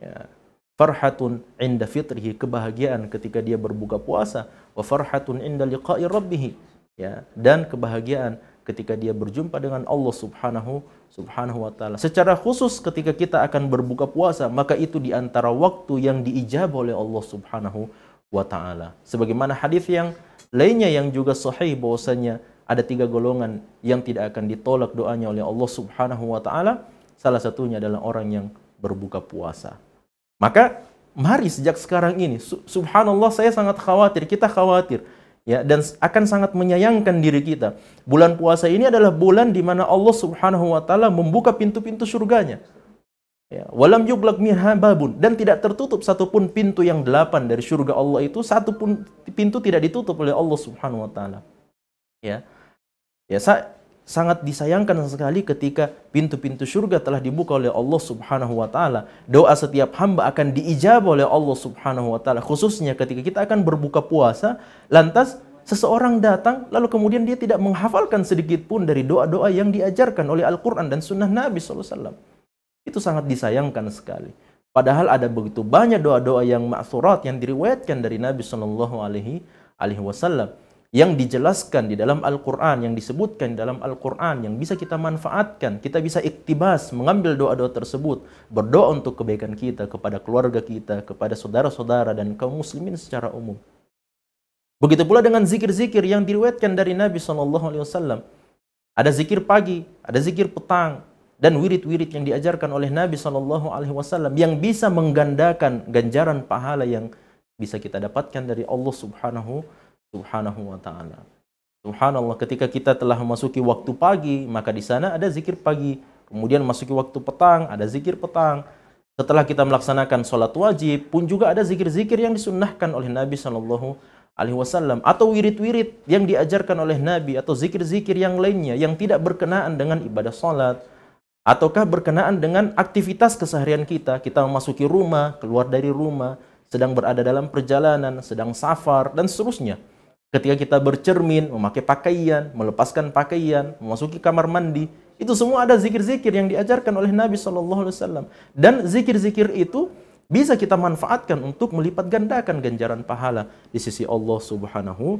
Ya, farhatun inda fitrihi kebahagiaan ketika dia berbuka puasa wa farhatun inda liqa'i rabbih ya dan kebahagiaan ketika dia berjumpa dengan Allah Subhanahu Subhanahu wa taala. Secara khusus ketika kita akan berbuka puasa, maka itu di antara waktu yang diijab oleh Allah Subhanahu wa taala. Sebagaimana hadis yang lainnya yang juga sahih bahwasanya ada tiga golongan yang tidak akan ditolak doanya oleh Allah Subhanahu wa taala. Salah satunya adalah orang yang berbuka puasa. Maka mari sejak sekarang ini subhanallah saya sangat khawatir, kita khawatir ya dan akan sangat menyayangkan diri kita. Bulan puasa ini adalah bulan di mana Allah Subhanahu wa taala membuka pintu-pintu surganya. Ya, walam yuglak minha babun dan tidak tertutup satupun pintu yang delapan dari surga Allah itu satupun pintu tidak ditutup oleh Allah Subhanahu wa taala. Ya. Ya, sangat disayangkan sekali ketika pintu-pintu surga telah dibuka oleh Allah Subhanahu wa taala. Doa setiap hamba akan diijabah oleh Allah Subhanahu wa taala, khususnya ketika kita akan berbuka puasa, lantas seseorang datang lalu kemudian dia tidak menghafalkan sedikit pun dari doa-doa yang diajarkan oleh Al-Qur'an dan sunnah Nabi SAW. Itu sangat disayangkan sekali. Padahal ada begitu banyak doa-doa yang maksurat yang diriwayatkan dari Nabi Shallallahu alaihi wasallam yang dijelaskan di dalam Al-Quran, yang disebutkan di dalam Al-Quran, yang bisa kita manfaatkan, kita bisa iktibas, mengambil doa-doa tersebut, berdoa untuk kebaikan kita, kepada keluarga kita, kepada saudara-saudara, dan kaum muslimin secara umum. Begitu pula dengan zikir-zikir yang diriwayatkan dari Nabi SAW. Ada zikir pagi, ada zikir petang, dan wirid-wirid yang diajarkan oleh Nabi SAW yang bisa menggandakan ganjaran pahala yang bisa kita dapatkan dari Allah Subhanahu Subhanahu wa taala. Subhanallah ketika kita telah memasuki waktu pagi, maka di sana ada zikir pagi. Kemudian masuki waktu petang, ada zikir petang. Setelah kita melaksanakan sholat wajib pun juga ada zikir-zikir yang disunnahkan oleh Nabi Shallallahu Alaihi Wasallam atau wirid-wirid yang diajarkan oleh Nabi atau zikir-zikir yang lainnya yang tidak berkenaan dengan ibadah sholat ataukah berkenaan dengan aktivitas keseharian kita kita memasuki rumah keluar dari rumah sedang berada dalam perjalanan sedang safar dan seterusnya Ketika kita bercermin, memakai pakaian, melepaskan pakaian, memasuki kamar mandi, itu semua ada zikir-zikir yang diajarkan oleh Nabi Shallallahu Alaihi Wasallam. Dan zikir-zikir itu bisa kita manfaatkan untuk melipat gandakan ganjaran pahala di sisi Allah Subhanahu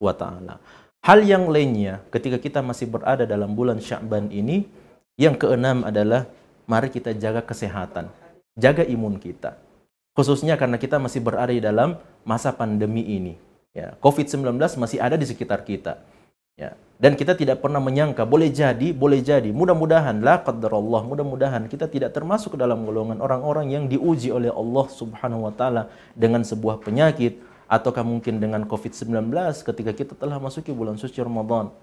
wa taala. Hal yang lainnya ketika kita masih berada dalam bulan Sya'ban ini yang keenam adalah mari kita jaga kesehatan, jaga imun kita. Khususnya karena kita masih berada di dalam masa pandemi ini. Ya, COVID-19 masih ada di sekitar kita. Ya, dan kita tidak pernah menyangka boleh jadi, boleh jadi. Mudah-mudahan la Allah, mudah-mudahan kita tidak termasuk dalam golongan orang-orang yang diuji oleh Allah Subhanahu wa taala dengan sebuah penyakit ataukah mungkin dengan COVID-19 ketika kita telah masuki bulan suci Ramadan.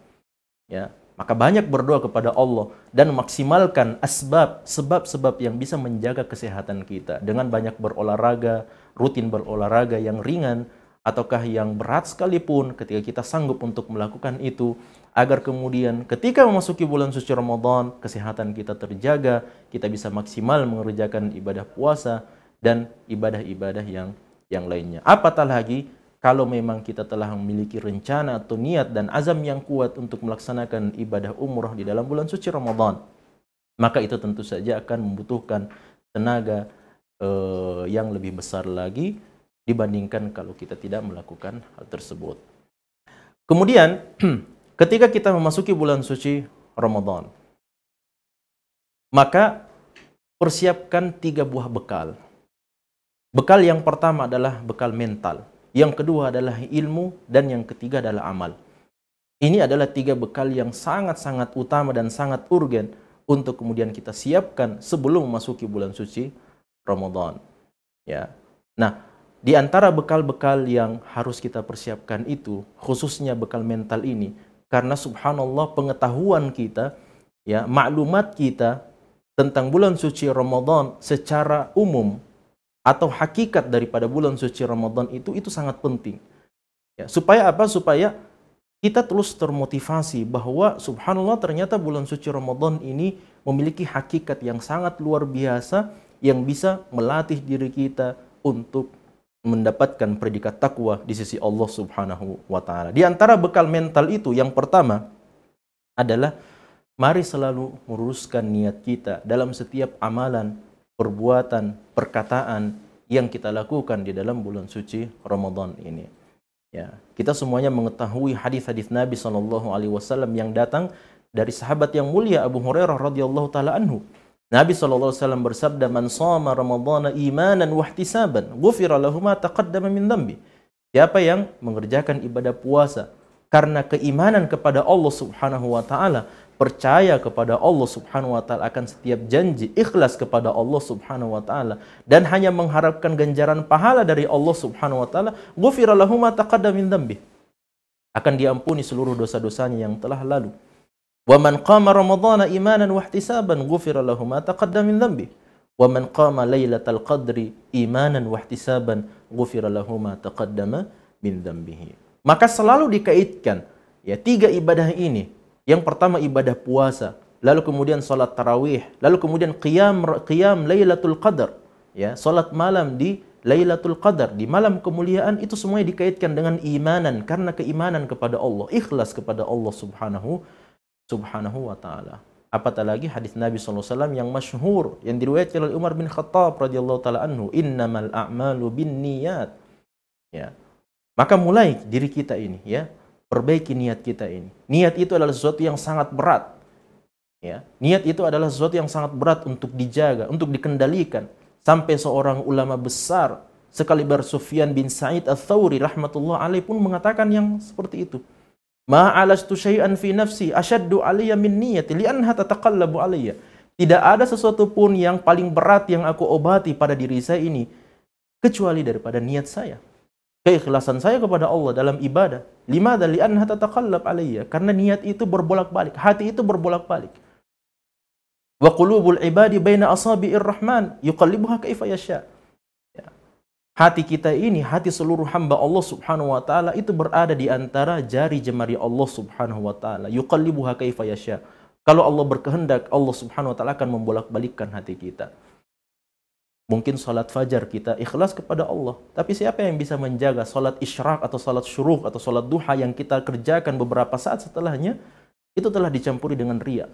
Ya, maka banyak berdoa kepada Allah dan maksimalkan asbab, sebab-sebab yang bisa menjaga kesehatan kita dengan banyak berolahraga, rutin berolahraga yang ringan ataukah yang berat sekalipun ketika kita sanggup untuk melakukan itu agar kemudian ketika memasuki bulan suci Ramadan kesehatan kita terjaga, kita bisa maksimal mengerjakan ibadah puasa dan ibadah-ibadah yang yang lainnya. Apatah lagi kalau memang kita telah memiliki rencana atau niat dan azam yang kuat untuk melaksanakan ibadah umrah di dalam bulan suci Ramadan, maka itu tentu saja akan membutuhkan tenaga uh, yang lebih besar lagi dibandingkan kalau kita tidak melakukan hal tersebut. Kemudian, [clears throat] ketika kita memasuki bulan suci Ramadan, maka persiapkan tiga buah bekal. Bekal yang pertama adalah bekal mental, yang kedua adalah ilmu, dan yang ketiga adalah amal. Ini adalah tiga bekal yang sangat-sangat utama dan sangat urgen untuk kemudian kita siapkan sebelum memasuki bulan suci Ramadan. Ya. Nah, di antara bekal-bekal yang harus kita persiapkan itu, khususnya bekal mental ini, karena subhanallah pengetahuan kita, ya maklumat kita tentang bulan suci Ramadan secara umum atau hakikat daripada bulan suci Ramadan itu itu sangat penting. Ya, supaya apa? Supaya kita terus termotivasi bahwa subhanallah ternyata bulan suci Ramadan ini memiliki hakikat yang sangat luar biasa yang bisa melatih diri kita untuk mendapatkan predikat takwa di sisi Allah Subhanahu wa taala. Di antara bekal mental itu yang pertama adalah mari selalu meluruskan niat kita dalam setiap amalan, perbuatan, perkataan yang kita lakukan di dalam bulan suci Ramadan ini. Ya, kita semuanya mengetahui hadis-hadis Nabi Shallallahu alaihi wasallam yang datang dari sahabat yang mulia Abu Hurairah radhiyallahu taala anhu Nabi SAW bersabda, Man soma Ramadana imanan wahtisaban, gufira lahuma taqaddama min dhambi. Siapa yang mengerjakan ibadah puasa karena keimanan kepada Allah Subhanahu wa taala, percaya kepada Allah Subhanahu wa taala akan setiap janji, ikhlas kepada Allah Subhanahu wa taala dan hanya mengharapkan ganjaran pahala dari Allah Subhanahu wa taala, gufira lahuma taqaddama min dhambi. Akan diampuni seluruh dosa-dosanya yang telah lalu. Wa man qama Ramadhana imanan wa ihtisaban ghufira lahu ma taqaddama min dhanbi. Wa man qama lailatal qadri imanan wa ihtisaban ghufira lahu Maka selalu dikaitkan ya tiga ibadah ini. Yang pertama ibadah puasa, lalu kemudian salat tarawih, lalu kemudian qiyam qiyam Lailatul Qadar, ya, salat malam di Lailatul Qadar di malam kemuliaan itu semuanya dikaitkan dengan imanan karena keimanan kepada Allah, ikhlas kepada Allah Subhanahu subhanahu wa ta'ala. Apatah lagi hadis Nabi SAW yang masyhur yang diriwayatkan oleh Umar bin Khattab radhiyallahu taala anhu, "Innamal a'malu binniyat." Ya. Maka mulai diri kita ini ya, perbaiki niat kita ini. Niat itu adalah sesuatu yang sangat berat. Ya. Niat itu adalah sesuatu yang sangat berat untuk dijaga, untuk dikendalikan. Sampai seorang ulama besar sekaliber Sufyan bin Sa'id al thawri rahmatullah alaih pun mengatakan yang seperti itu alastu syai'an fi nafsi asyaddu alayya min niyyati anha tataqallabu alayya Tidak ada sesuatu pun yang paling berat yang aku obati pada diri saya ini kecuali daripada niat saya. Keikhlasan saya kepada Allah dalam ibadah. Lima dari anha tataqallab aliyah Karena niat itu berbolak-balik, hati itu berbolak-balik. Wa qulubul ibadi baina asabi'ir rahman yuqallibuha kaifa yasha'. Hati kita ini, hati seluruh hamba Allah Subhanahu wa taala itu berada di antara jari jemari Allah Subhanahu wa taala. Yuqallibuha kaifa yasha. Kalau Allah berkehendak, Allah Subhanahu wa taala akan membolak-balikkan hati kita. Mungkin salat fajar kita ikhlas kepada Allah, tapi siapa yang bisa menjaga salat isyrak atau salat syuruh atau salat duha yang kita kerjakan beberapa saat setelahnya itu telah dicampuri dengan ria.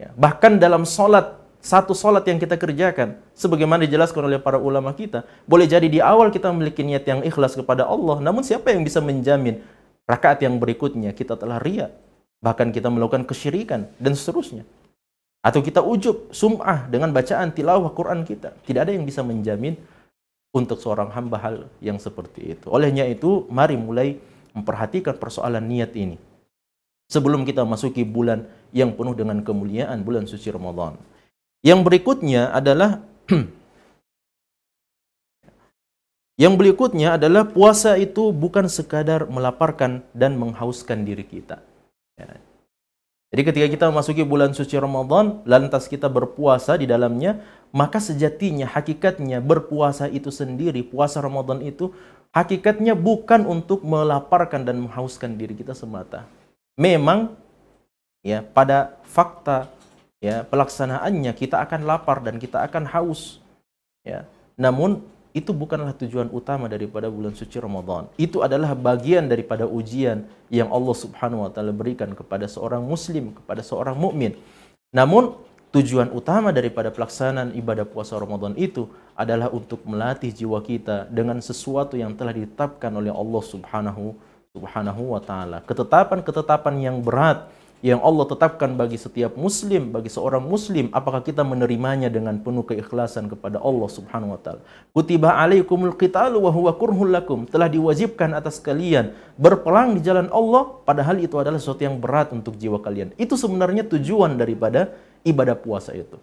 Ya, bahkan dalam salat satu sholat yang kita kerjakan, sebagaimana dijelaskan oleh para ulama kita, boleh jadi di awal kita memiliki niat yang ikhlas kepada Allah, namun siapa yang bisa menjamin rakaat yang berikutnya kita telah ria, bahkan kita melakukan kesyirikan, dan seterusnya. Atau kita ujub, sum'ah dengan bacaan tilawah Quran kita. Tidak ada yang bisa menjamin untuk seorang hamba hal yang seperti itu. Olehnya itu, mari mulai memperhatikan persoalan niat ini. Sebelum kita masuki bulan yang penuh dengan kemuliaan, bulan suci Ramadan. Yang berikutnya adalah [clears throat] yang berikutnya adalah puasa itu bukan sekadar melaparkan dan menghauskan diri kita. Ya. Jadi ketika kita memasuki bulan suci Ramadan, lantas kita berpuasa di dalamnya, maka sejatinya, hakikatnya berpuasa itu sendiri, puasa Ramadan itu, hakikatnya bukan untuk melaparkan dan menghauskan diri kita semata. Memang ya pada fakta ya pelaksanaannya kita akan lapar dan kita akan haus ya namun itu bukanlah tujuan utama daripada bulan suci Ramadan. Itu adalah bagian daripada ujian yang Allah Subhanahu wa taala berikan kepada seorang muslim, kepada seorang mukmin. Namun tujuan utama daripada pelaksanaan ibadah puasa Ramadan itu adalah untuk melatih jiwa kita dengan sesuatu yang telah ditetapkan oleh Allah Subhanahu Subhanahu wa taala. Ketetapan-ketetapan yang berat yang Allah tetapkan bagi setiap muslim, bagi seorang muslim, apakah kita menerimanya dengan penuh keikhlasan kepada Allah Subhanahu wa taala. Kutiba alaikumul qitalu wa huwa kurhul lakum. Telah diwajibkan atas kalian berperang di jalan Allah padahal itu adalah sesuatu yang berat untuk jiwa kalian. Itu sebenarnya tujuan daripada ibadah puasa itu.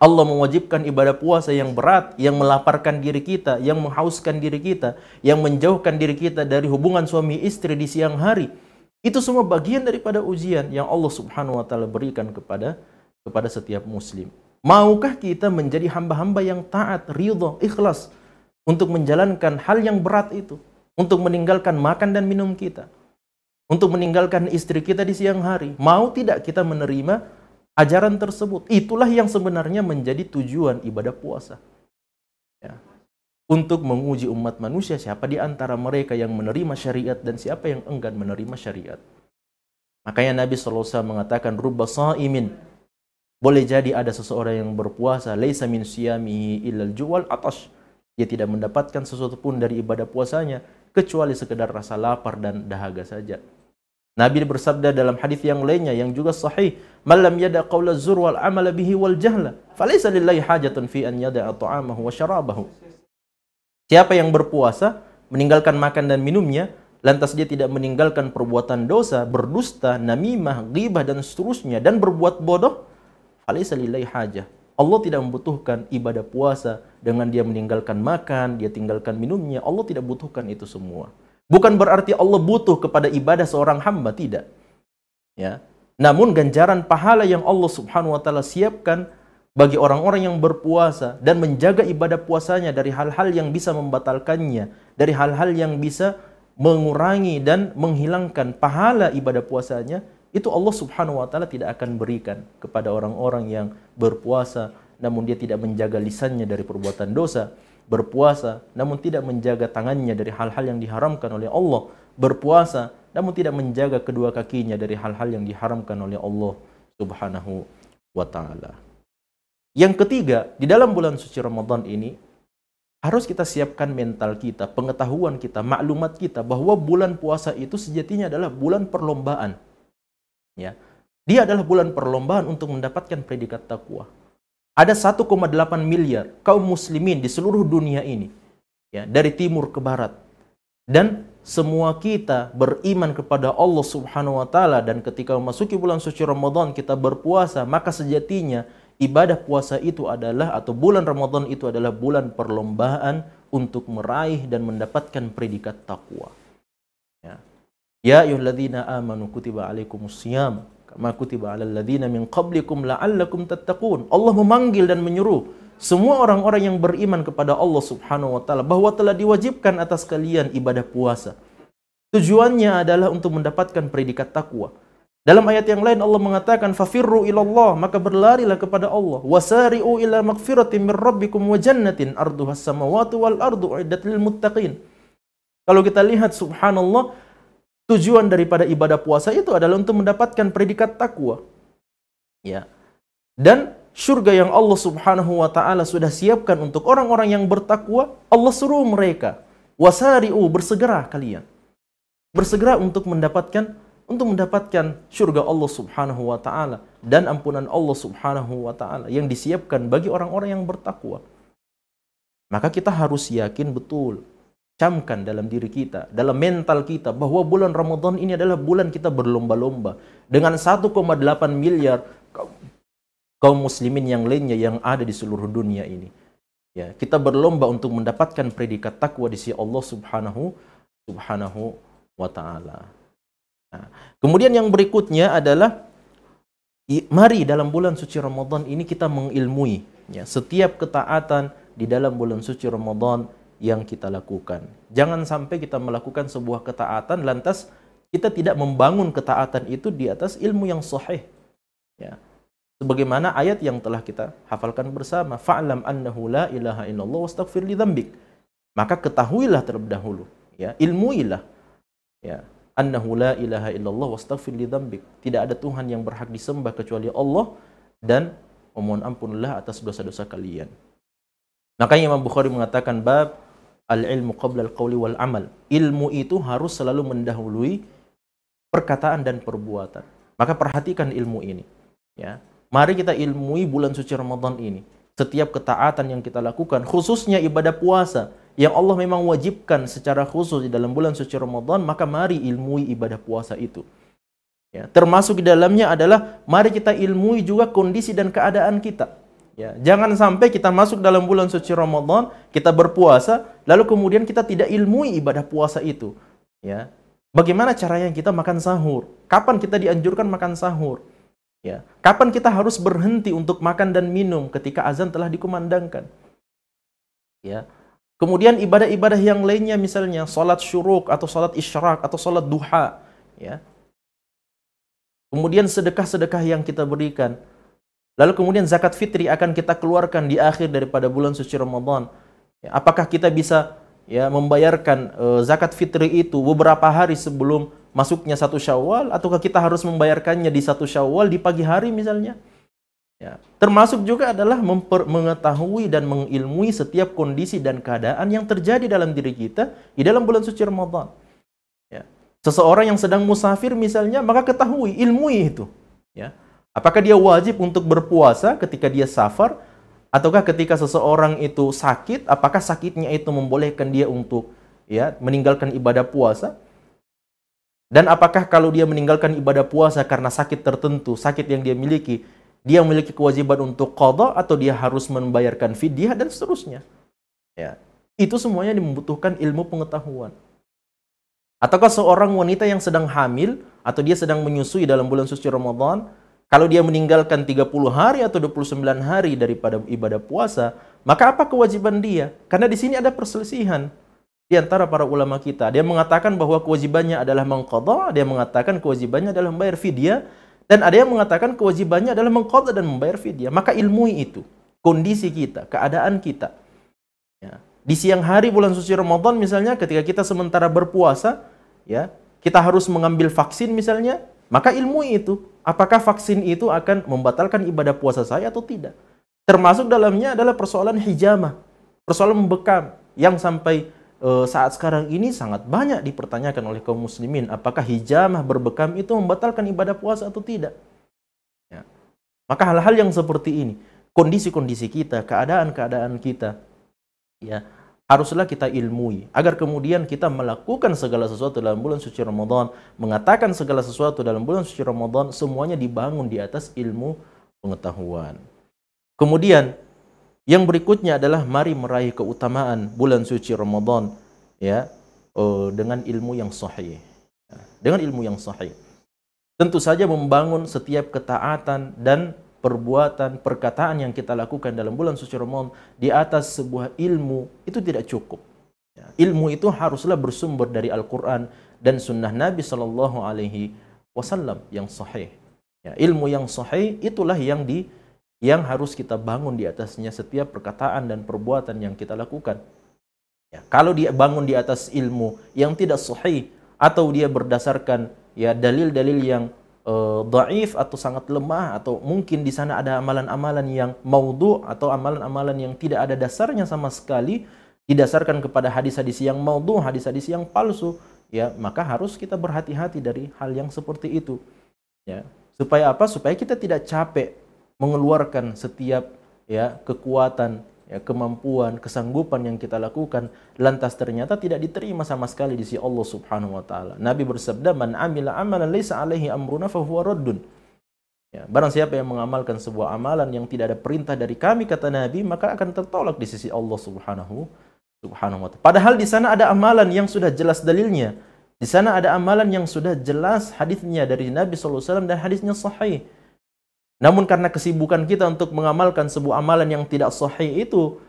Allah mewajibkan ibadah puasa yang berat, yang melaparkan diri kita, yang menghauskan diri kita, yang menjauhkan diri kita dari hubungan suami istri di siang hari, itu semua bagian daripada ujian yang Allah Subhanahu wa taala berikan kepada kepada setiap muslim. Maukah kita menjadi hamba-hamba yang taat, ridho, ikhlas untuk menjalankan hal yang berat itu, untuk meninggalkan makan dan minum kita, untuk meninggalkan istri kita di siang hari? Mau tidak kita menerima ajaran tersebut? Itulah yang sebenarnya menjadi tujuan ibadah puasa untuk menguji umat manusia siapa di antara mereka yang menerima syariat dan siapa yang enggan menerima syariat. Makanya Nabi Sallallahu Alaihi Wasallam mengatakan rubba sa'imin. Boleh jadi ada seseorang yang berpuasa laisa min siyamihi illal juwal atas Dia tidak mendapatkan sesuatu pun dari ibadah puasanya kecuali sekedar rasa lapar dan dahaga saja. Nabi bersabda dalam hadis yang lainnya yang juga sahih, "Malam yada qaula zur wal amala bihi wal jahla, falaysa lillahi hajatun fi an yada ta'amahu wa syarabahu." Siapa yang berpuasa, meninggalkan makan dan minumnya, lantas dia tidak meninggalkan perbuatan dosa, berdusta, namimah, ghibah, dan seterusnya, dan berbuat bodoh, alaysa lillahi hajah. Allah tidak membutuhkan ibadah puasa dengan dia meninggalkan makan, dia tinggalkan minumnya. Allah tidak butuhkan itu semua. Bukan berarti Allah butuh kepada ibadah seorang hamba, tidak. Ya. Namun ganjaran pahala yang Allah Subhanahu wa taala siapkan bagi orang-orang yang berpuasa dan menjaga ibadah puasanya dari hal-hal yang bisa membatalkannya, dari hal-hal yang bisa mengurangi dan menghilangkan pahala ibadah puasanya, itu Allah Subhanahu wa taala tidak akan berikan kepada orang-orang yang berpuasa namun dia tidak menjaga lisannya dari perbuatan dosa, berpuasa namun tidak menjaga tangannya dari hal-hal yang diharamkan oleh Allah, berpuasa namun tidak menjaga kedua kakinya dari hal-hal yang diharamkan oleh Allah Subhanahu wa taala. Yang ketiga, di dalam bulan suci Ramadan ini harus kita siapkan mental kita, pengetahuan kita, maklumat kita bahwa bulan puasa itu sejatinya adalah bulan perlombaan. Ya. Dia adalah bulan perlombaan untuk mendapatkan predikat takwa. Ada 1,8 miliar kaum muslimin di seluruh dunia ini. Ya, dari timur ke barat. Dan semua kita beriman kepada Allah Subhanahu wa taala dan ketika memasuki bulan suci Ramadan kita berpuasa, maka sejatinya ibadah puasa itu adalah atau bulan Ramadan itu adalah bulan perlombaan untuk meraih dan mendapatkan predikat takwa. Ya. Ya ayyuhalladzina amanu kutiba alaikumusiyam kama kutiba alal ladzina min qablikum la'allakum tattaqun. Allah memanggil dan menyuruh semua orang-orang yang beriman kepada Allah Subhanahu wa taala bahwa telah diwajibkan atas kalian ibadah puasa. Tujuannya adalah untuk mendapatkan predikat takwa. Dalam ayat yang lain Allah mengatakan fafirru ilallah maka berlarilah kepada Allah wasari'u ila magfiratin mir rabbikum wa jannatin arduha samawati wal ardu uiddat lil muttaqin. Kalau kita lihat subhanallah tujuan daripada ibadah puasa itu adalah untuk mendapatkan predikat takwa. Ya. Dan surga yang Allah Subhanahu wa taala sudah siapkan untuk orang-orang yang bertakwa, Allah suruh mereka wasari'u bersegera kalian. Bersegera untuk mendapatkan untuk mendapatkan surga Allah Subhanahu wa taala dan ampunan Allah Subhanahu wa taala yang disiapkan bagi orang-orang yang bertakwa. Maka kita harus yakin betul, camkan dalam diri kita, dalam mental kita bahwa bulan Ramadan ini adalah bulan kita berlomba-lomba dengan 1,8 miliar kaum muslimin yang lainnya yang ada di seluruh dunia ini. Ya, kita berlomba untuk mendapatkan predikat takwa di sisi Allah Subhanahu Subhanahu wa taala. Nah, kemudian yang berikutnya adalah mari dalam bulan suci Ramadan ini kita mengilmui ya, setiap ketaatan di dalam bulan suci Ramadan yang kita lakukan. Jangan sampai kita melakukan sebuah ketaatan lantas kita tidak membangun ketaatan itu di atas ilmu yang sahih. Ya. Sebagaimana ayat yang telah kita hafalkan bersama, fa'lam annahu la ilaha illallah wastaghfir li Maka ketahuilah terlebih dahulu, ya, ilmuilah. Ya, annahu la ilaha illallah wastaghfir li dhambik. Tidak ada Tuhan yang berhak disembah kecuali Allah dan memohon ampunlah atas dosa-dosa kalian. Makanya Imam Bukhari mengatakan bab al-ilmu qabla al-qawli wal amal. Ilmu itu harus selalu mendahului perkataan dan perbuatan. Maka perhatikan ilmu ini, ya. Mari kita ilmui bulan suci Ramadan ini. Setiap ketaatan yang kita lakukan, khususnya ibadah puasa, yang Allah memang wajibkan secara khusus di dalam bulan suci Ramadan, maka mari ilmui ibadah puasa itu. Ya, termasuk di dalamnya adalah mari kita ilmui juga kondisi dan keadaan kita. Ya, jangan sampai kita masuk dalam bulan suci Ramadan, kita berpuasa, lalu kemudian kita tidak ilmui ibadah puasa itu. Ya. Bagaimana caranya kita makan sahur? Kapan kita dianjurkan makan sahur? Ya. Kapan kita harus berhenti untuk makan dan minum ketika azan telah dikumandangkan? Ya. Kemudian ibadah-ibadah yang lainnya misalnya salat syuruk atau salat isyrak atau salat duha ya. Kemudian sedekah-sedekah yang kita berikan. Lalu kemudian zakat fitri akan kita keluarkan di akhir daripada bulan suci Ramadan. Ya, apakah kita bisa ya membayarkan e, zakat fitri itu beberapa hari sebelum masuknya satu Syawal ataukah kita harus membayarkannya di satu Syawal di pagi hari misalnya? Ya. Termasuk juga adalah memper, mengetahui dan mengilmui setiap kondisi dan keadaan yang terjadi dalam diri kita di dalam bulan suci Ramadan. Ya. Seseorang yang sedang musafir misalnya, maka ketahui, ilmui itu. Ya. Apakah dia wajib untuk berpuasa ketika dia safar, ataukah ketika seseorang itu sakit, apakah sakitnya itu membolehkan dia untuk ya meninggalkan ibadah puasa? Dan apakah kalau dia meninggalkan ibadah puasa karena sakit tertentu, sakit yang dia miliki, dia memiliki kewajiban untuk qadha atau dia harus membayarkan fidyah dan seterusnya. Ya. Itu semuanya membutuhkan ilmu pengetahuan. Ataukah seorang wanita yang sedang hamil atau dia sedang menyusui dalam bulan suci Ramadan, kalau dia meninggalkan 30 hari atau 29 hari daripada ibadah puasa, maka apa kewajiban dia? Karena di sini ada perselisihan di antara para ulama kita. Dia mengatakan bahwa kewajibannya adalah mengqadha, dia mengatakan kewajibannya adalah membayar fidyah dan ada yang mengatakan kewajibannya adalah mengkodok dan membayar fidyah. Maka ilmui itu. Kondisi kita, keadaan kita. Ya. Di siang hari bulan suci Ramadan misalnya ketika kita sementara berpuasa, ya kita harus mengambil vaksin misalnya, maka ilmui itu. Apakah vaksin itu akan membatalkan ibadah puasa saya atau tidak? Termasuk dalamnya adalah persoalan hijamah, persoalan membekam yang sampai Eh, saat sekarang ini sangat banyak dipertanyakan oleh kaum muslimin apakah hijamah berbekam itu membatalkan ibadah puasa atau tidak. Ya. Maka hal-hal yang seperti ini, kondisi-kondisi kita, keadaan-keadaan kita, ya haruslah kita ilmui agar kemudian kita melakukan segala sesuatu dalam bulan suci Ramadan, mengatakan segala sesuatu dalam bulan suci Ramadan semuanya dibangun di atas ilmu pengetahuan. Kemudian yang berikutnya adalah mari meraih keutamaan bulan suci Ramadan ya oh, dengan ilmu yang sahih. Ya, dengan ilmu yang sahih. Tentu saja membangun setiap ketaatan dan perbuatan, perkataan yang kita lakukan dalam bulan suci Ramadan di atas sebuah ilmu itu tidak cukup. Ya, ilmu itu haruslah bersumber dari Al-Quran dan sunnah Nabi Shallallahu Alaihi Wasallam yang sahih. Ya, ilmu yang sahih itulah yang di yang harus kita bangun di atasnya setiap perkataan dan perbuatan yang kita lakukan. Ya, kalau dia bangun di atas ilmu yang tidak sahih atau dia berdasarkan ya dalil-dalil yang eh, daif atau sangat lemah atau mungkin di sana ada amalan-amalan yang maudhu atau amalan-amalan yang tidak ada dasarnya sama sekali didasarkan kepada hadis-hadis yang maudhu, hadis-hadis yang palsu, ya maka harus kita berhati-hati dari hal yang seperti itu. Ya, supaya apa? Supaya kita tidak capek mengeluarkan setiap ya kekuatan, ya kemampuan, kesanggupan yang kita lakukan lantas ternyata tidak diterima sama sekali di sisi Allah Subhanahu wa taala. Nabi bersabda, "Man amila amalan laisa alaihi amruna huwa raddun." Ya, barang siapa yang mengamalkan sebuah amalan yang tidak ada perintah dari kami kata Nabi, maka akan tertolak di sisi Allah Subhanahu Subhanahu wa taala. Padahal di sana ada amalan yang sudah jelas dalilnya. Di sana ada amalan yang sudah jelas hadisnya dari Nabi SAW dan hadisnya sahih. Namun karena kesibukan kita untuk mengamalkan sebuah amalan yang tidak sahih itu,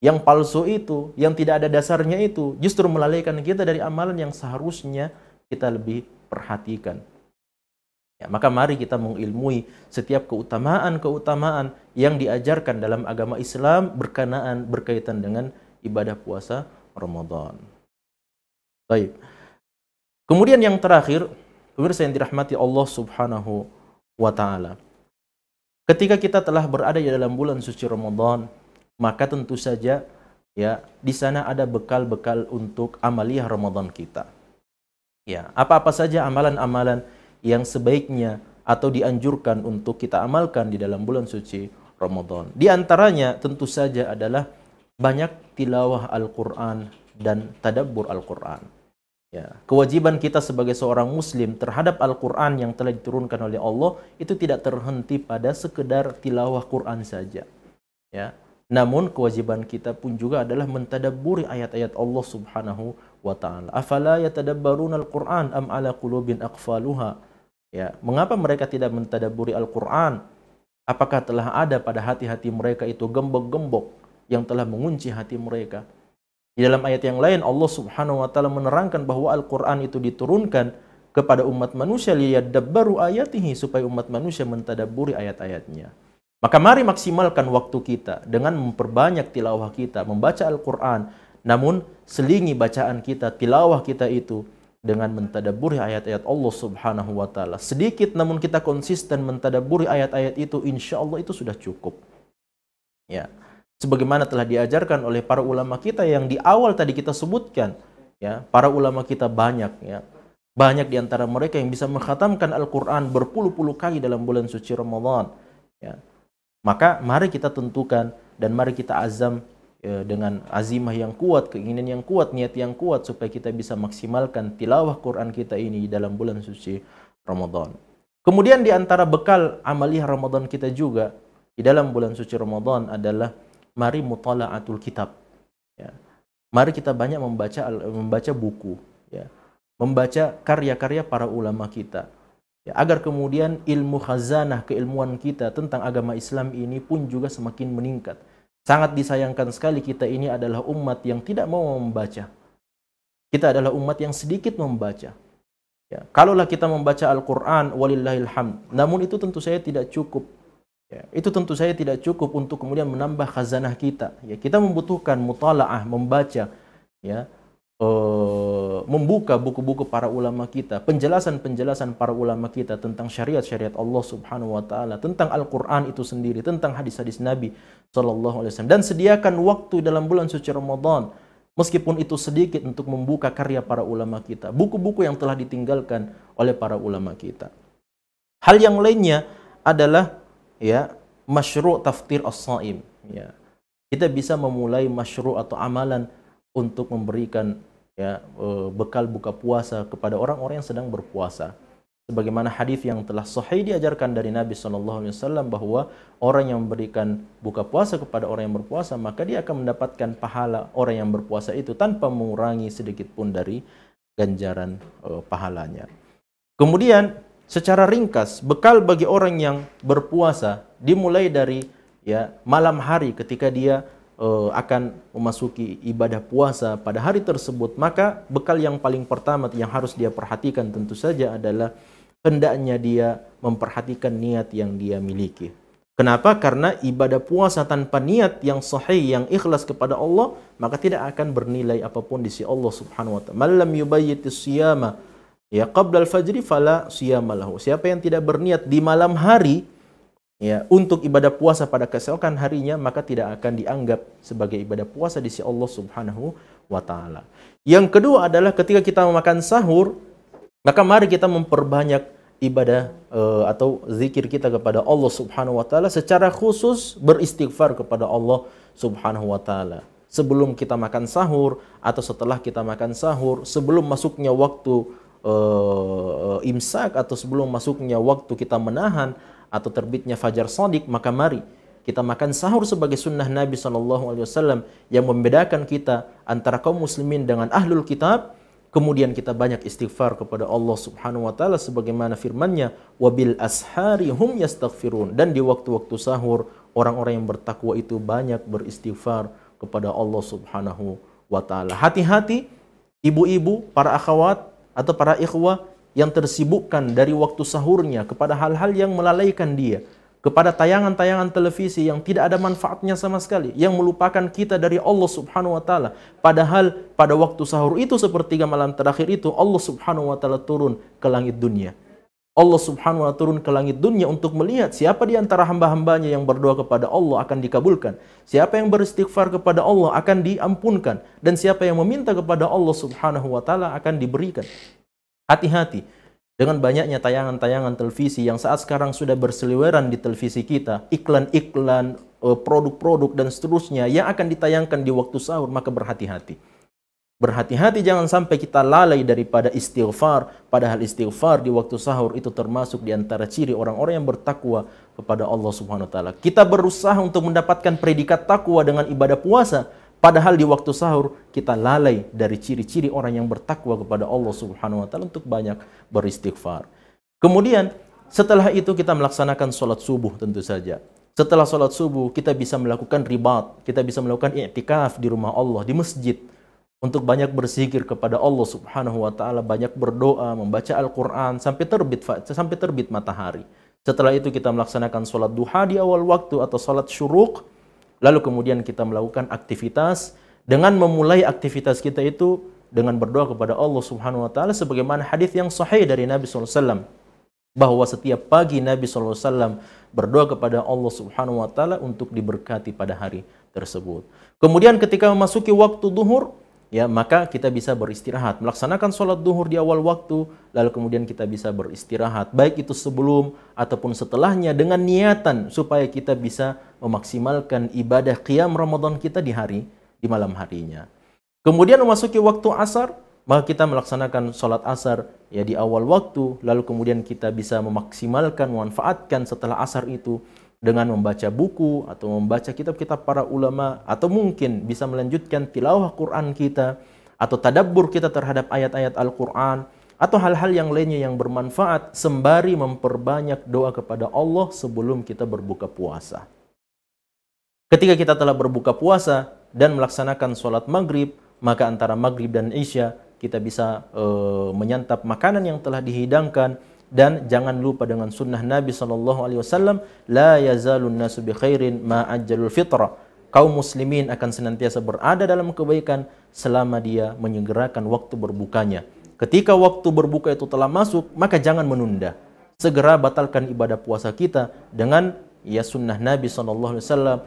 yang palsu itu, yang tidak ada dasarnya itu, justru melalaikan kita dari amalan yang seharusnya kita lebih perhatikan. Ya, maka mari kita mengilmui setiap keutamaan-keutamaan yang diajarkan dalam agama Islam berkenaan berkaitan dengan ibadah puasa Ramadan. Baik. Kemudian yang terakhir, pemirsa yang dirahmati Allah Subhanahu wa taala. Ketika kita telah berada di dalam bulan suci Ramadan, maka tentu saja ya di sana ada bekal-bekal untuk amaliyah Ramadan kita. Ya, apa-apa saja amalan-amalan yang sebaiknya atau dianjurkan untuk kita amalkan di dalam bulan suci Ramadan. Di antaranya tentu saja adalah banyak tilawah Al-Qur'an dan tadabbur Al-Qur'an. Ya, kewajiban kita sebagai seorang muslim terhadap Al-Qur'an yang telah diturunkan oleh Allah itu tidak terhenti pada sekedar tilawah Qur'an saja. Ya. Namun kewajiban kita pun juga adalah mentadaburi ayat-ayat Allah Subhanahu wa taala. Afala yatadabbaruna al-Qur'an am ala qulubin aqfaluha? Ya, mengapa mereka tidak mentadaburi Al-Qur'an? Apakah telah ada pada hati-hati mereka itu gembok-gembok yang telah mengunci hati mereka? Di dalam ayat yang lain Allah Subhanahu wa taala menerangkan bahwa Al-Qur'an itu diturunkan kepada umat manusia liyadabbaru ayatihi supaya umat manusia mentadaburi ayat-ayatnya. Maka mari maksimalkan waktu kita dengan memperbanyak tilawah kita, membaca Al-Qur'an, namun selingi bacaan kita, tilawah kita itu dengan mentadaburi ayat-ayat Allah Subhanahu wa taala. Sedikit namun kita konsisten mentadaburi ayat-ayat itu, insya Allah itu sudah cukup. Ya sebagaimana telah diajarkan oleh para ulama kita yang di awal tadi kita sebutkan ya para ulama kita banyak ya banyak di antara mereka yang bisa mengkhatamkan Al-Qur'an berpuluh-puluh kali dalam bulan suci Ramadan ya maka mari kita tentukan dan mari kita azam ya, dengan azimah yang kuat, keinginan yang kuat, niat yang kuat supaya kita bisa maksimalkan tilawah Quran kita ini dalam bulan suci Ramadan. Kemudian di antara bekal amaliah Ramadan kita juga di dalam bulan suci Ramadan adalah mari mutala'atul kitab. Ya. Mari kita banyak membaca membaca buku, ya. Membaca karya-karya para ulama kita. Ya, agar kemudian ilmu khazanah keilmuan kita tentang agama Islam ini pun juga semakin meningkat. Sangat disayangkan sekali kita ini adalah umat yang tidak mau membaca. Kita adalah umat yang sedikit membaca. Ya, kalaulah kita membaca Al-Quran, walillahilhamd. Namun itu tentu saya tidak cukup Ya, itu tentu saya tidak cukup untuk kemudian menambah khazanah kita. Ya, kita membutuhkan mutalaah, membaca, ya, uh, membuka buku-buku para ulama kita, penjelasan-penjelasan para ulama kita tentang syariat-syariat Allah Subhanahu wa taala, tentang Al-Qur'an itu sendiri, tentang hadis-hadis Nabi sallallahu alaihi wasallam dan sediakan waktu dalam bulan suci Ramadan meskipun itu sedikit untuk membuka karya para ulama kita, buku-buku yang telah ditinggalkan oleh para ulama kita. Hal yang lainnya adalah ya masyru' taftir as-saim ya. Kita bisa memulai masyru' atau amalan untuk memberikan ya e, bekal buka puasa kepada orang-orang yang sedang berpuasa. Sebagaimana hadis yang telah sahih diajarkan dari Nabi saw bahwa orang yang memberikan buka puasa kepada orang yang berpuasa maka dia akan mendapatkan pahala orang yang berpuasa itu tanpa mengurangi sedikit pun dari ganjaran uh, pahalanya. Kemudian Secara ringkas, bekal bagi orang yang berpuasa dimulai dari ya malam hari ketika dia uh, akan memasuki ibadah puasa pada hari tersebut, maka bekal yang paling pertama yang harus dia perhatikan tentu saja adalah hendaknya dia memperhatikan niat yang dia miliki. Kenapa? Karena ibadah puasa tanpa niat yang sahih, yang ikhlas kepada Allah, maka tidak akan bernilai apapun di sisi Allah Subhanahu wa taala. Malam yubayyitis siyama ya al fajri fala siyamalahu siapa yang tidak berniat di malam hari ya untuk ibadah puasa pada keesokan harinya maka tidak akan dianggap sebagai ibadah puasa di sisi Allah Subhanahu wa taala yang kedua adalah ketika kita memakan sahur maka mari kita memperbanyak ibadah uh, atau zikir kita kepada Allah Subhanahu wa taala secara khusus beristighfar kepada Allah Subhanahu wa taala sebelum kita makan sahur atau setelah kita makan sahur sebelum masuknya waktu uh, imsak atau sebelum masuknya waktu kita menahan atau terbitnya fajar sadiq maka mari kita makan sahur sebagai sunnah Nabi saw yang membedakan kita antara kaum muslimin dengan ahlul kitab kemudian kita banyak istighfar kepada Allah Subhanahu wa taala sebagaimana firmanNya wabil ashari hum yastaghfirun dan di waktu-waktu sahur orang-orang yang bertakwa itu banyak beristighfar kepada Allah Subhanahu wa taala. Hati-hati ibu-ibu, para akhwat, atau para ikhwah yang tersibukkan dari waktu sahurnya kepada hal-hal yang melalaikan dia, kepada tayangan-tayangan televisi yang tidak ada manfaatnya sama sekali, yang melupakan kita dari Allah Subhanahu wa taala. Padahal pada waktu sahur itu sepertiga malam terakhir itu Allah Subhanahu wa taala turun ke langit dunia Allah subhanahu wa ta'ala turun ke langit dunia untuk melihat siapa di antara hamba-hambanya yang berdoa kepada Allah akan dikabulkan. Siapa yang beristighfar kepada Allah akan diampunkan. Dan siapa yang meminta kepada Allah subhanahu wa ta'ala akan diberikan. Hati-hati dengan banyaknya tayangan-tayangan televisi yang saat sekarang sudah berseliweran di televisi kita. Iklan-iklan, eh, produk-produk dan seterusnya yang akan ditayangkan di waktu sahur maka berhati-hati. Berhati-hati jangan sampai kita lalai daripada istighfar. Padahal istighfar di waktu sahur itu termasuk di antara ciri orang-orang yang bertakwa kepada Allah Subhanahu wa taala. Kita berusaha untuk mendapatkan predikat takwa dengan ibadah puasa, padahal di waktu sahur kita lalai dari ciri-ciri orang yang bertakwa kepada Allah Subhanahu wa taala untuk banyak beristighfar. Kemudian setelah itu kita melaksanakan sholat subuh tentu saja. Setelah sholat subuh kita bisa melakukan ribat, kita bisa melakukan i'tikaf di rumah Allah, di masjid untuk banyak berzikir kepada Allah Subhanahu wa taala, banyak berdoa, membaca Al-Qur'an sampai terbit sampai terbit matahari. Setelah itu kita melaksanakan sholat duha di awal waktu atau sholat syuruk, lalu kemudian kita melakukan aktivitas dengan memulai aktivitas kita itu dengan berdoa kepada Allah Subhanahu wa taala sebagaimana hadis yang sahih dari Nabi SAW bahwa setiap pagi Nabi SAW berdoa kepada Allah Subhanahu wa taala untuk diberkati pada hari tersebut. Kemudian ketika memasuki waktu duhur, ya maka kita bisa beristirahat melaksanakan sholat duhur di awal waktu lalu kemudian kita bisa beristirahat baik itu sebelum ataupun setelahnya dengan niatan supaya kita bisa memaksimalkan ibadah qiyam Ramadan kita di hari di malam harinya kemudian memasuki waktu asar maka kita melaksanakan sholat asar ya di awal waktu lalu kemudian kita bisa memaksimalkan memanfaatkan setelah asar itu dengan membaca buku atau membaca kitab-kitab para ulama atau mungkin bisa melanjutkan tilawah Quran kita atau tadabbur kita terhadap ayat-ayat Al-Quran atau hal-hal yang lainnya yang bermanfaat sembari memperbanyak doa kepada Allah sebelum kita berbuka puasa. Ketika kita telah berbuka puasa dan melaksanakan sholat maghrib, maka antara maghrib dan isya kita bisa e, menyantap makanan yang telah dihidangkan dan jangan lupa dengan sunnah Nabi Shallallahu Alaihi Wasallam la yazalun nasu bi khairin ma ajalul fitrah kaum muslimin akan senantiasa berada dalam kebaikan selama dia menyegerakan waktu berbukanya ketika waktu berbuka itu telah masuk maka jangan menunda segera batalkan ibadah puasa kita dengan ya sunnah Nabi Shallallahu Alaihi Wasallam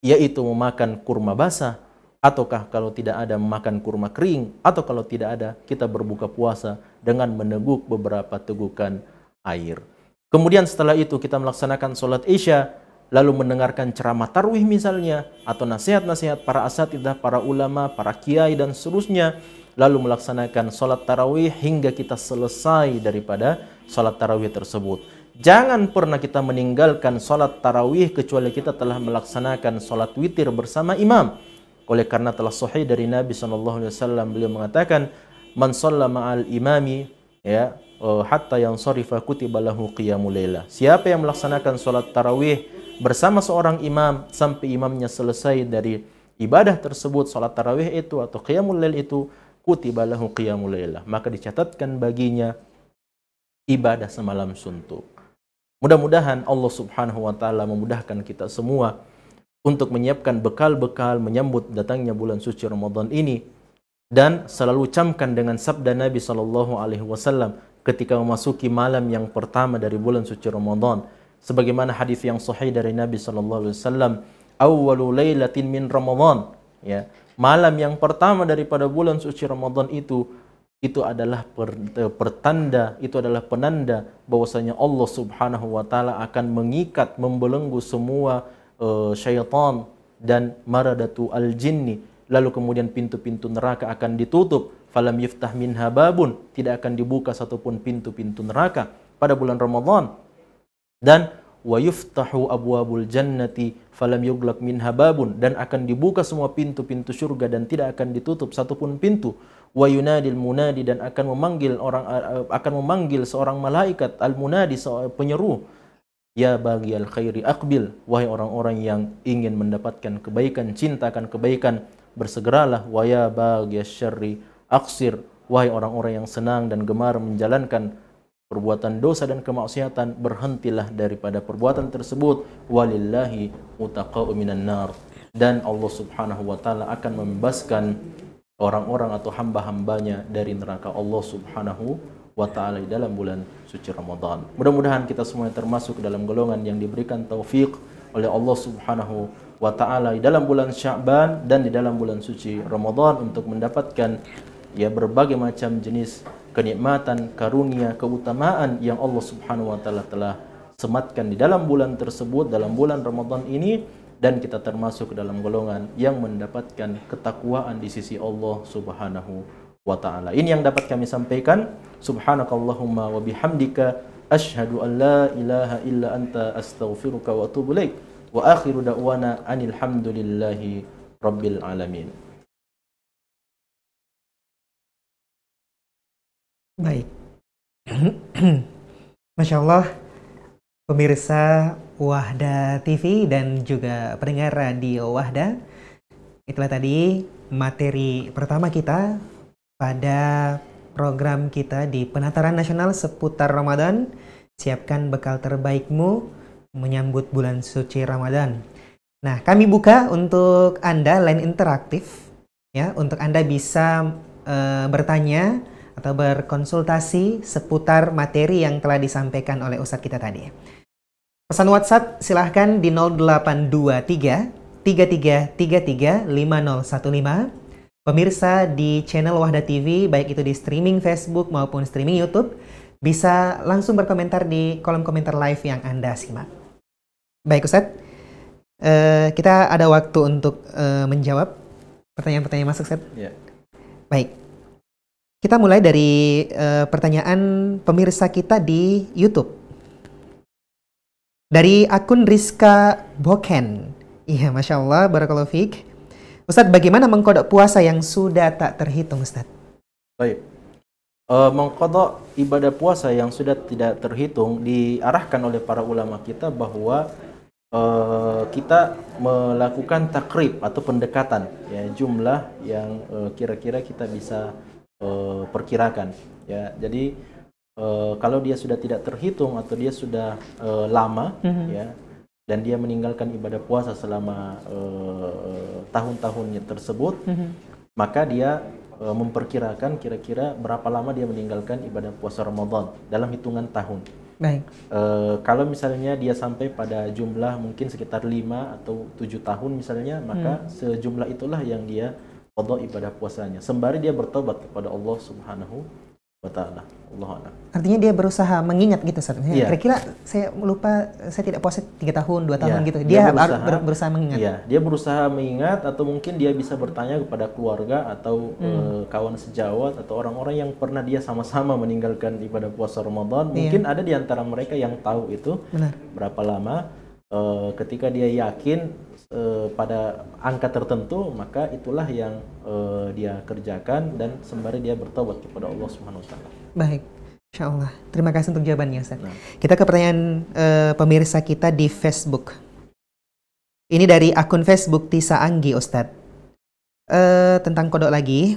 yaitu memakan kurma basah ataukah kalau tidak ada makan kurma kering atau kalau tidak ada kita berbuka puasa dengan meneguk beberapa tegukan air. Kemudian setelah itu kita melaksanakan sholat isya lalu mendengarkan ceramah tarwih misalnya atau nasihat-nasihat para asatidah, para ulama, para kiai dan seterusnya lalu melaksanakan sholat tarawih hingga kita selesai daripada sholat tarawih tersebut. Jangan pernah kita meninggalkan sholat tarawih kecuali kita telah melaksanakan sholat witir bersama imam. Oleh karena telah sahih dari Nabi sallallahu alaihi wasallam beliau mengatakan man sallama ma'al imami ya e, hatta yang sarifa kutiba lahu qiyamul laila. Siapa yang melaksanakan salat tarawih bersama seorang imam sampai imamnya selesai dari ibadah tersebut salat tarawih itu atau qiyamul lail itu kutiba lahu qiyamul laila. Maka dicatatkan baginya ibadah semalam suntuk. Mudah-mudahan Allah Subhanahu wa taala memudahkan kita semua untuk menyiapkan bekal-bekal menyambut datangnya bulan suci Ramadan ini dan selalu camkan dengan sabda Nabi Shallallahu Alaihi Wasallam ketika memasuki malam yang pertama dari bulan suci Ramadan sebagaimana hadis yang sahih dari Nabi Shallallahu Alaihi Wasallam lailatin min Ramadan ya malam yang pertama daripada bulan suci Ramadan itu itu adalah eh, pertanda, itu adalah penanda bahwasanya Allah Subhanahu wa taala akan mengikat, membelenggu semua uh, syaitan dan maradatu al-jinni lalu kemudian pintu-pintu neraka akan ditutup falam yuftah min hababun tidak akan dibuka satupun pintu-pintu neraka pada bulan Ramadan dan wa yuftahu abwabul jannati falam yuglak min hababun dan akan dibuka semua pintu-pintu surga dan tidak akan ditutup satupun pintu wa yunadil munadi dan akan memanggil orang eh, akan memanggil seorang malaikat al munadi penyeru Ya bagi al khairi akbil, wahai orang-orang yang ingin mendapatkan kebaikan, cintakan kebaikan, bersegeralah. wahai ya bagi syari aksir, wahai orang-orang yang senang dan gemar menjalankan perbuatan dosa dan kemaksiatan, berhentilah daripada perbuatan tersebut. Walillahi minan nar. Dan Allah subhanahu wa ta'ala akan membebaskan orang-orang atau hamba-hambanya dari neraka Allah subhanahu wa ta'ala dalam bulan suci Ramadan. Mudah-mudahan kita semua termasuk dalam golongan yang diberikan taufik oleh Allah Subhanahu wa taala di dalam bulan Sya'ban dan di dalam bulan suci Ramadan untuk mendapatkan ya berbagai macam jenis kenikmatan, karunia, keutamaan yang Allah Subhanahu wa taala telah sematkan di dalam bulan tersebut dalam bulan Ramadan ini dan kita termasuk dalam golongan yang mendapatkan ketakwaan di sisi Allah Subhanahu wa taala. Ini yang dapat kami sampaikan. Subhanakallahumma wa bihamdika ashadu an la ilaha illa anta astaghfiruka wa atubu laik. Wa akhiru da'wana anilhamdulillahi rabbil alamin. Baik. [clears throat] Masya Allah, pemirsa Wahda TV dan juga pendengar radio Wahda, itulah tadi materi pertama kita pada program kita di Penataran Nasional seputar Ramadan. Siapkan bekal terbaikmu menyambut bulan suci Ramadan. Nah, kami buka untuk Anda line interaktif ya, untuk Anda bisa e, bertanya atau berkonsultasi seputar materi yang telah disampaikan oleh ustadz kita tadi. Pesan WhatsApp silahkan di 0823 3333 5015 Pemirsa di channel Wahda TV, baik itu di streaming Facebook maupun streaming YouTube, bisa langsung berkomentar di kolom komentar live yang Anda simak. Baik Ustadz, eh, kita ada waktu untuk eh, menjawab pertanyaan-pertanyaan masuk Ustadz. Ya. Baik, kita mulai dari eh, pertanyaan pemirsa kita di YouTube. Dari akun Rizka Boken. Iya, Masya Allah, Barakallahu Ustadz, bagaimana mengkodok puasa yang sudah tak terhitung, Ustadz? Baik. E, mengkodok ibadah puasa yang sudah tidak terhitung diarahkan oleh para ulama kita bahwa e, kita melakukan takrib atau pendekatan ya jumlah yang e, kira-kira e, kita bisa e, perkirakan ya. Jadi uh, kalau dia sudah tidak terhitung atau dia sudah uh, lama mm -hmm. ya dan dia meninggalkan ibadah puasa selama uh, tahun-tahunnya tersebut, mm-hmm. maka dia uh, memperkirakan kira-kira berapa lama dia meninggalkan ibadah puasa Ramadan dalam hitungan tahun. Baik. Uh, kalau misalnya dia sampai pada jumlah mungkin sekitar lima atau tujuh tahun misalnya, maka mm. sejumlah itulah yang dia qada ibadah puasanya. Sembari dia bertobat kepada Allah Subhanahu wa taala. Artinya dia berusaha mengingat gitu Ustaz. Yeah. Iya. Kira-kira saya lupa saya tidak puasa tiga tahun, dua tahun yeah. gitu. Dia, dia berusaha, berusaha mengingat. Iya, dia berusaha mengingat atau mungkin dia bisa bertanya kepada keluarga atau hmm. uh, kawan sejawat atau orang-orang yang pernah dia sama-sama meninggalkan ibadah puasa Ramadan. Mungkin yeah. ada di antara mereka yang tahu itu Benar. berapa lama uh, ketika dia yakin Eh, pada angka tertentu maka itulah yang eh, dia kerjakan dan sembari dia bertobat kepada Allah Subhanahu wa taala. Baik. Insya Allah. Terima kasih untuk jawabannya, Ustaz. Nah. Kita ke pertanyaan eh, pemirsa kita di Facebook. Ini dari akun Facebook Tisa Anggi, Ustaz. tentang kodok lagi.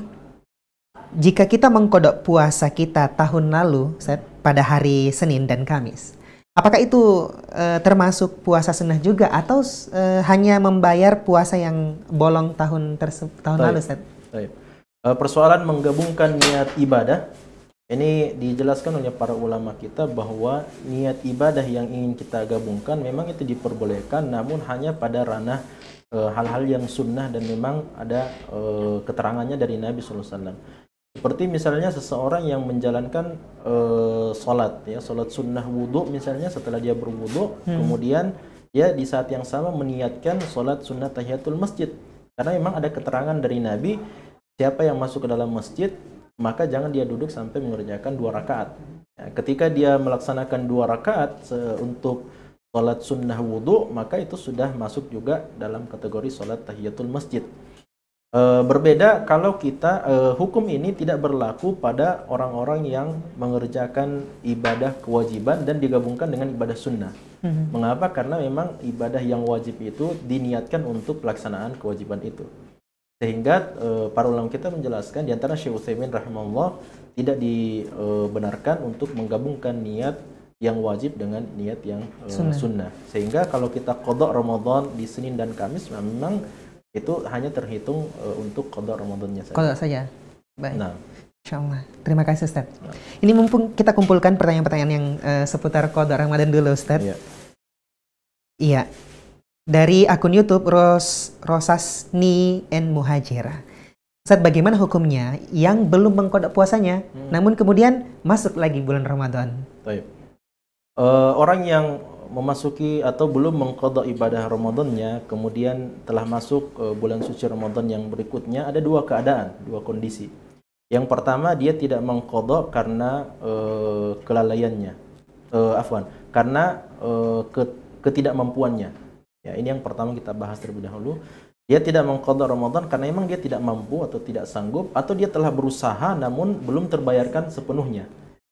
Jika kita mengkodok puasa kita tahun lalu, Ustaz, pada hari Senin dan Kamis, Apakah itu e, termasuk puasa sunnah juga atau e, hanya membayar puasa yang bolong tahun tahun Taip. lalu, Set? E, eh, persoalan menggabungkan niat ibadah ini dijelaskan oleh para ulama kita bahwa niat ibadah yang ingin kita gabungkan memang itu diperbolehkan namun hanya pada ranah hal-hal yang sunnah dan memang ada e, keterangannya dari Nabi sallallahu alaihi wasallam. Seperti misalnya seseorang yang menjalankan e, sholat, ya sholat sunnah wudhu misalnya setelah dia berwudhu, hmm. kemudian dia di saat yang sama meniatkan sholat sunnah tahiyatul masjid. Karena memang ada keterangan dari Nabi, siapa yang masuk ke dalam masjid, maka jangan dia duduk sampai mengerjakan dua rakaat. Ya, ketika dia melaksanakan dua rakaat untuk sholat sunnah wudhu, maka itu sudah masuk juga dalam kategori sholat tahiyatul masjid. Eh, berbeda kalau kita e, hukum ini tidak berlaku pada orang-orang yang mengerjakan ibadah kewajiban dan digabungkan dengan ibadah sunnah. Hmm. Mengapa? Karena memang ibadah yang wajib itu diniatkan untuk pelaksanaan kewajiban itu. Sehingga e, para ulama kita menjelaskan di antara Syekh Utsaimin rahimahullah tidak dibenarkan untuk menggabungkan niat yang wajib dengan niat yang sunnah. sunnah. Sehingga kalau kita kodok Ramadan di Senin dan Kamis memang itu hanya terhitung uh, untuk kodok Ramadannya saja. Kodok saja. Baik. Nah. Insyaallah. Terima kasih Ustaz. Nah. Ini mumpung kita kumpulkan pertanyaan-pertanyaan yang uh, seputar kodok Ramadan dulu Ustaz. Iya. Iya. Dari akun Youtube Ros Rosasni N. Muhajira. Ustaz, bagaimana hukumnya yang belum mengkodok puasanya, hmm. namun kemudian masuk lagi bulan Ramadan? Baik. Uh, orang yang memasuki atau belum mengkodok ibadah Ramadannya, kemudian telah masuk eh, bulan suci Ramadan yang berikutnya, ada dua keadaan, dua kondisi. Yang pertama dia tidak mengkodok karena e, kelalaiannya, e, afwan, karena e, ketidakmampuannya. Ya, ini yang pertama kita bahas terlebih dahulu. Dia tidak mengkodok Ramadan karena memang dia tidak mampu atau tidak sanggup atau dia telah berusaha namun belum terbayarkan sepenuhnya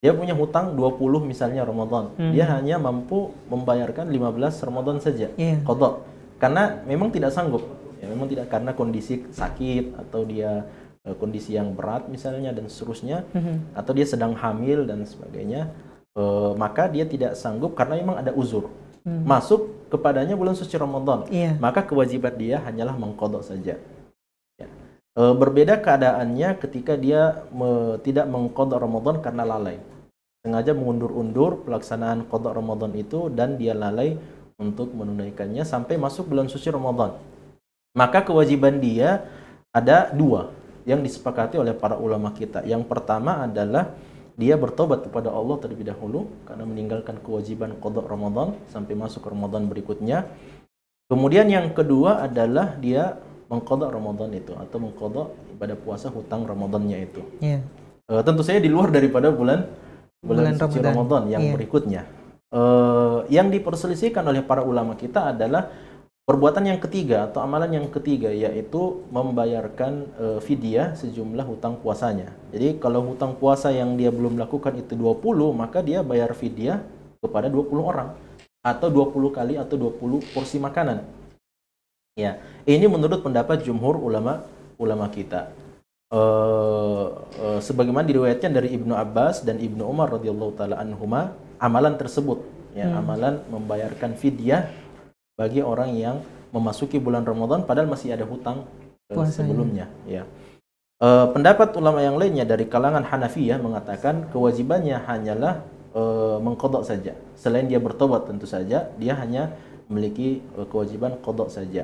dia punya hutang 20 misalnya Ramadan. Hmm. Dia hanya mampu membayarkan 15 Ramadan saja. Yeah. Kodok. Karena memang tidak sanggup. Ya, memang tidak karena kondisi sakit atau dia uh, kondisi yang berat misalnya dan seterusnya hmm. atau dia sedang hamil dan sebagainya. Uh, maka dia tidak sanggup karena memang ada uzur. Hmm. Masuk kepadanya bulan suci Ramadan. Yeah. Maka kewajiban dia hanyalah mengkodok saja. Ya. E, berbeda keadaannya ketika dia me, tidak mengkodok Ramadan karena lalai sengaja mengundur-undur pelaksanaan kodok Ramadan itu dan dia lalai untuk menunaikannya sampai masuk bulan suci Ramadan. Maka kewajiban dia ada dua yang disepakati oleh para ulama kita. Yang pertama adalah dia bertobat kepada Allah terlebih dahulu karena meninggalkan kewajiban kodok Ramadan sampai masuk Ramadan berikutnya. Kemudian yang kedua adalah dia mengkodok Ramadan itu atau mengkodok ibadah puasa hutang Ramadannya itu. Yeah. Ya. tentu saja di luar daripada bulan bulan, bulan Ramadan. Ramadan yang iya. berikutnya. Uh, yang diperselisihkan oleh para ulama kita adalah perbuatan yang ketiga atau amalan yang ketiga yaitu membayarkan uh, fidyah sejumlah hutang puasanya. Jadi kalau hutang puasa yang dia belum lakukan itu 20, maka dia bayar fidyah kepada 20 orang atau 20 kali atau 20 porsi makanan. Ya, ini menurut pendapat jumhur ulama ulama kita uh, sebagaimana diriwayatkan dari Ibnu Abbas dan Ibnu Umar radhiyallahu taala anhuma amalan tersebut ya hmm. amalan membayarkan fidyah bagi orang yang memasuki bulan Ramadan padahal masih ada hutang uh, sebelumnya ya. Uh, pendapat ulama yang lainnya dari kalangan Hanafi ya mengatakan kewajibannya hanyalah uh, mengkodok saja. Selain dia bertobat tentu saja, dia hanya memiliki kewajiban kodok saja.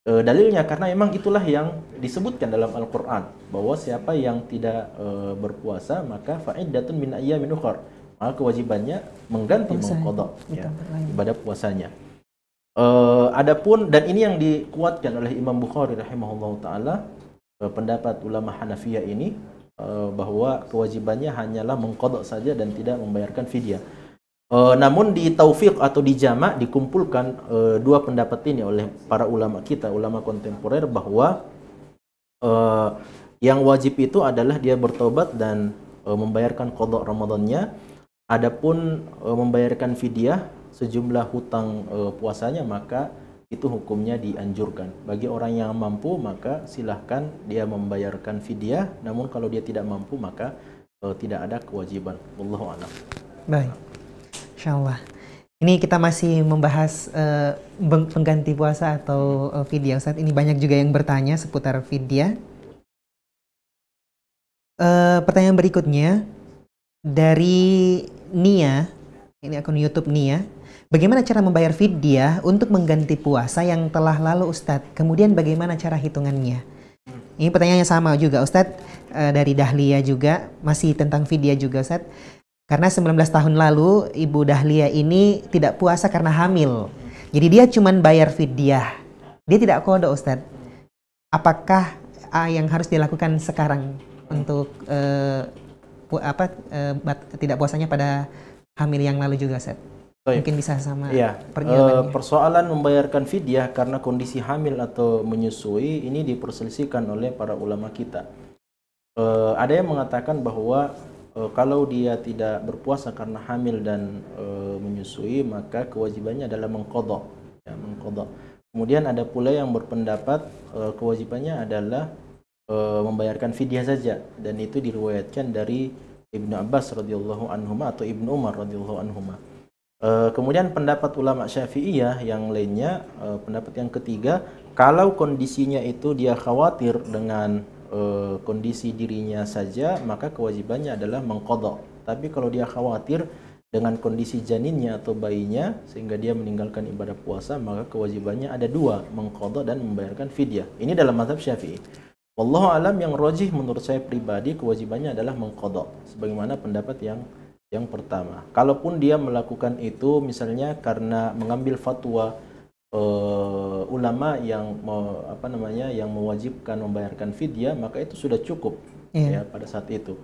E, dalilnya karena memang itulah yang disebutkan dalam Al-Qur'an bahwa siapa yang tidak e, berpuasa maka fa'iddatun min ayyamin ukhra. Maka kewajibannya mengganti mengqada ya, ibadah puasanya. E, adapun dan ini yang dikuatkan oleh Imam Bukhari rahimahullahu taala e, pendapat ulama Hanafiya ini e, bahwa kewajibannya hanyalah mengqada saja dan tidak membayarkan fidyah E, namun di taufik atau di jama'ah dikumpulkan e, dua pendapat ini oleh para ulama kita, ulama kontemporer bahwa e, yang wajib itu adalah dia bertobat dan e, membayarkan kodok Ramadannya. Adapun e, membayarkan fidyah sejumlah hutang e, puasanya maka itu hukumnya dianjurkan. Bagi orang yang mampu maka silahkan dia membayarkan fidyah. Namun kalau dia tidak mampu maka e, tidak ada kewajiban. Wallahu Baik. Insya Allah. Ini kita masih membahas uh, pengganti puasa atau uh, fidya. Ustaz, ini banyak juga yang bertanya seputar fidya. Uh, eh, pertanyaan berikutnya dari Nia, ini akun YouTube Nia. Bagaimana cara membayar fidyah untuk mengganti puasa yang telah lalu Ustadz? Kemudian bagaimana cara hitungannya? Ini pertanyaannya sama juga Ustadz uh, dari Dahlia juga, masih tentang fidyah juga Ustadz karena 19 tahun lalu Ibu Dahlia ini tidak puasa karena hamil. Jadi dia cuma bayar fidyah. Dia tidak kodo Ustadz. Apakah uh, yang harus dilakukan sekarang untuk uh, apa uh, bat, tidak puasanya pada hamil yang lalu juga Ustadz? Mungkin bisa sama ya. Uh, persoalan membayarkan fidyah karena kondisi hamil atau menyusui ini diperselisihkan oleh para ulama kita. Uh, ada yang mengatakan bahwa Eh, kalau dia tidak berpuasa karena hamil dan e, menyusui maka kewajibannya adalah mengkodok ya, mengkodok kemudian ada pula yang berpendapat e, kewajibannya adalah e, membayarkan fidyah saja dan itu diriwayatkan dari Ibnu Abbas radhiyallahu anhu atau Ibnu Umar radhiyallahu anhu e, kemudian pendapat ulama Syafi'iyah yang lainnya e, pendapat yang ketiga kalau kondisinya itu dia khawatir dengan uh, kondisi dirinya saja maka kewajibannya adalah mengkodok tapi kalau dia khawatir dengan kondisi janinnya atau bayinya sehingga dia meninggalkan ibadah puasa maka kewajibannya ada dua mengkodok dan membayarkan fidyah ini dalam mazhab syafi'i Wallahu alam yang rojih menurut saya pribadi kewajibannya adalah mengkodok sebagaimana pendapat yang yang pertama kalaupun dia melakukan itu misalnya karena mengambil fatwa uh, ulama yang mau apa namanya yang mewajibkan membayarkan fidyah maka itu sudah cukup yeah. ya pada saat itu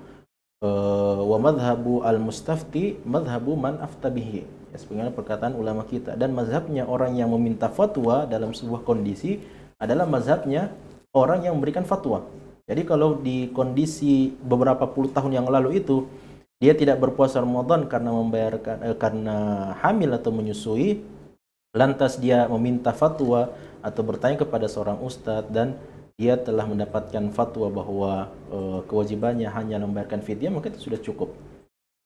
uh, wa madhabu al mustafti madhabu man aftabihi ya, sebagaimana perkataan ulama kita dan mazhabnya orang yang meminta fatwa dalam sebuah kondisi adalah mazhabnya orang yang memberikan fatwa jadi kalau di kondisi beberapa puluh tahun yang lalu itu dia tidak berpuasa Ramadan karena membayarkan eh, karena hamil atau menyusui lantas dia meminta fatwa atau bertanya kepada seorang ustadz dan dia telah mendapatkan fatwa bahwa e, kewajibannya hanya membayarkan fidyah maka itu sudah cukup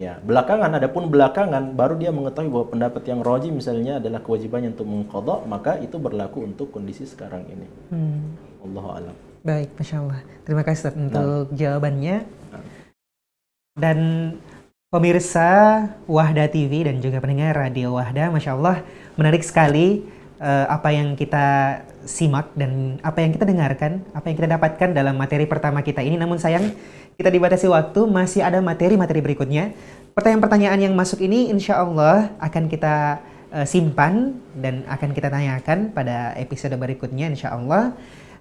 ya belakangan adapun belakangan baru dia mengetahui bahwa pendapat yang roji misalnya adalah kewajibannya untuk mengkodok maka itu berlaku untuk kondisi sekarang ini hmm. Allah alam baik masya Allah terima kasih Ustaz, untuk nah. jawabannya nah. dan Pemirsa Wahda TV dan juga pendengar Radio Wahda, Masya Allah menarik sekali uh, apa yang kita simak dan apa yang kita dengarkan, apa yang kita dapatkan dalam materi pertama kita ini. Namun sayang kita dibatasi waktu, masih ada materi-materi berikutnya. Pertanyaan-pertanyaan yang masuk ini insya Allah akan kita uh, simpan dan akan kita tanyakan pada episode berikutnya insya Allah.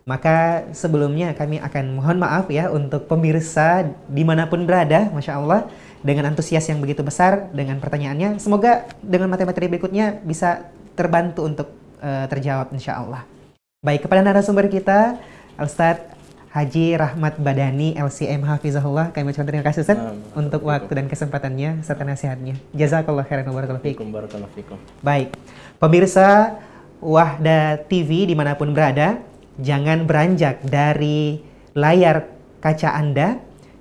Maka sebelumnya kami akan mohon maaf ya untuk pemirsa dimanapun berada, Masya Allah dengan antusias yang begitu besar dengan pertanyaannya. Semoga dengan materi-materi berikutnya bisa terbantu untuk uh, terjawab insya Allah. Baik, kepada narasumber kita, Ustaz Haji Rahmat Badani, LCM Hafizahullah. Kami ucapkan terima kasih Ustaz untuk waktu dan kesempatannya serta nasihatnya. Jazakallah khairan wa barakallahu fikum. Baik. Pemirsa Wahda TV dimanapun berada, jangan beranjak dari layar kaca Anda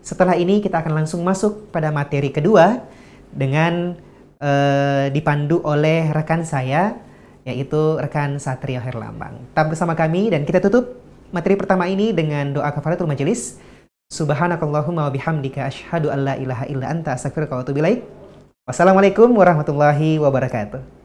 setelah ini kita akan langsung masuk pada materi kedua dengan eh, dipandu oleh rekan saya yaitu rekan Satrio Herlambang. Tetap bersama kami dan kita tutup materi pertama ini dengan doa kafaratul majelis. Subhanakallahumma wa bihamdika asyhadu an la ilaha illa anta astaghfiruka wa atubu Wassalamualaikum warahmatullahi wabarakatuh.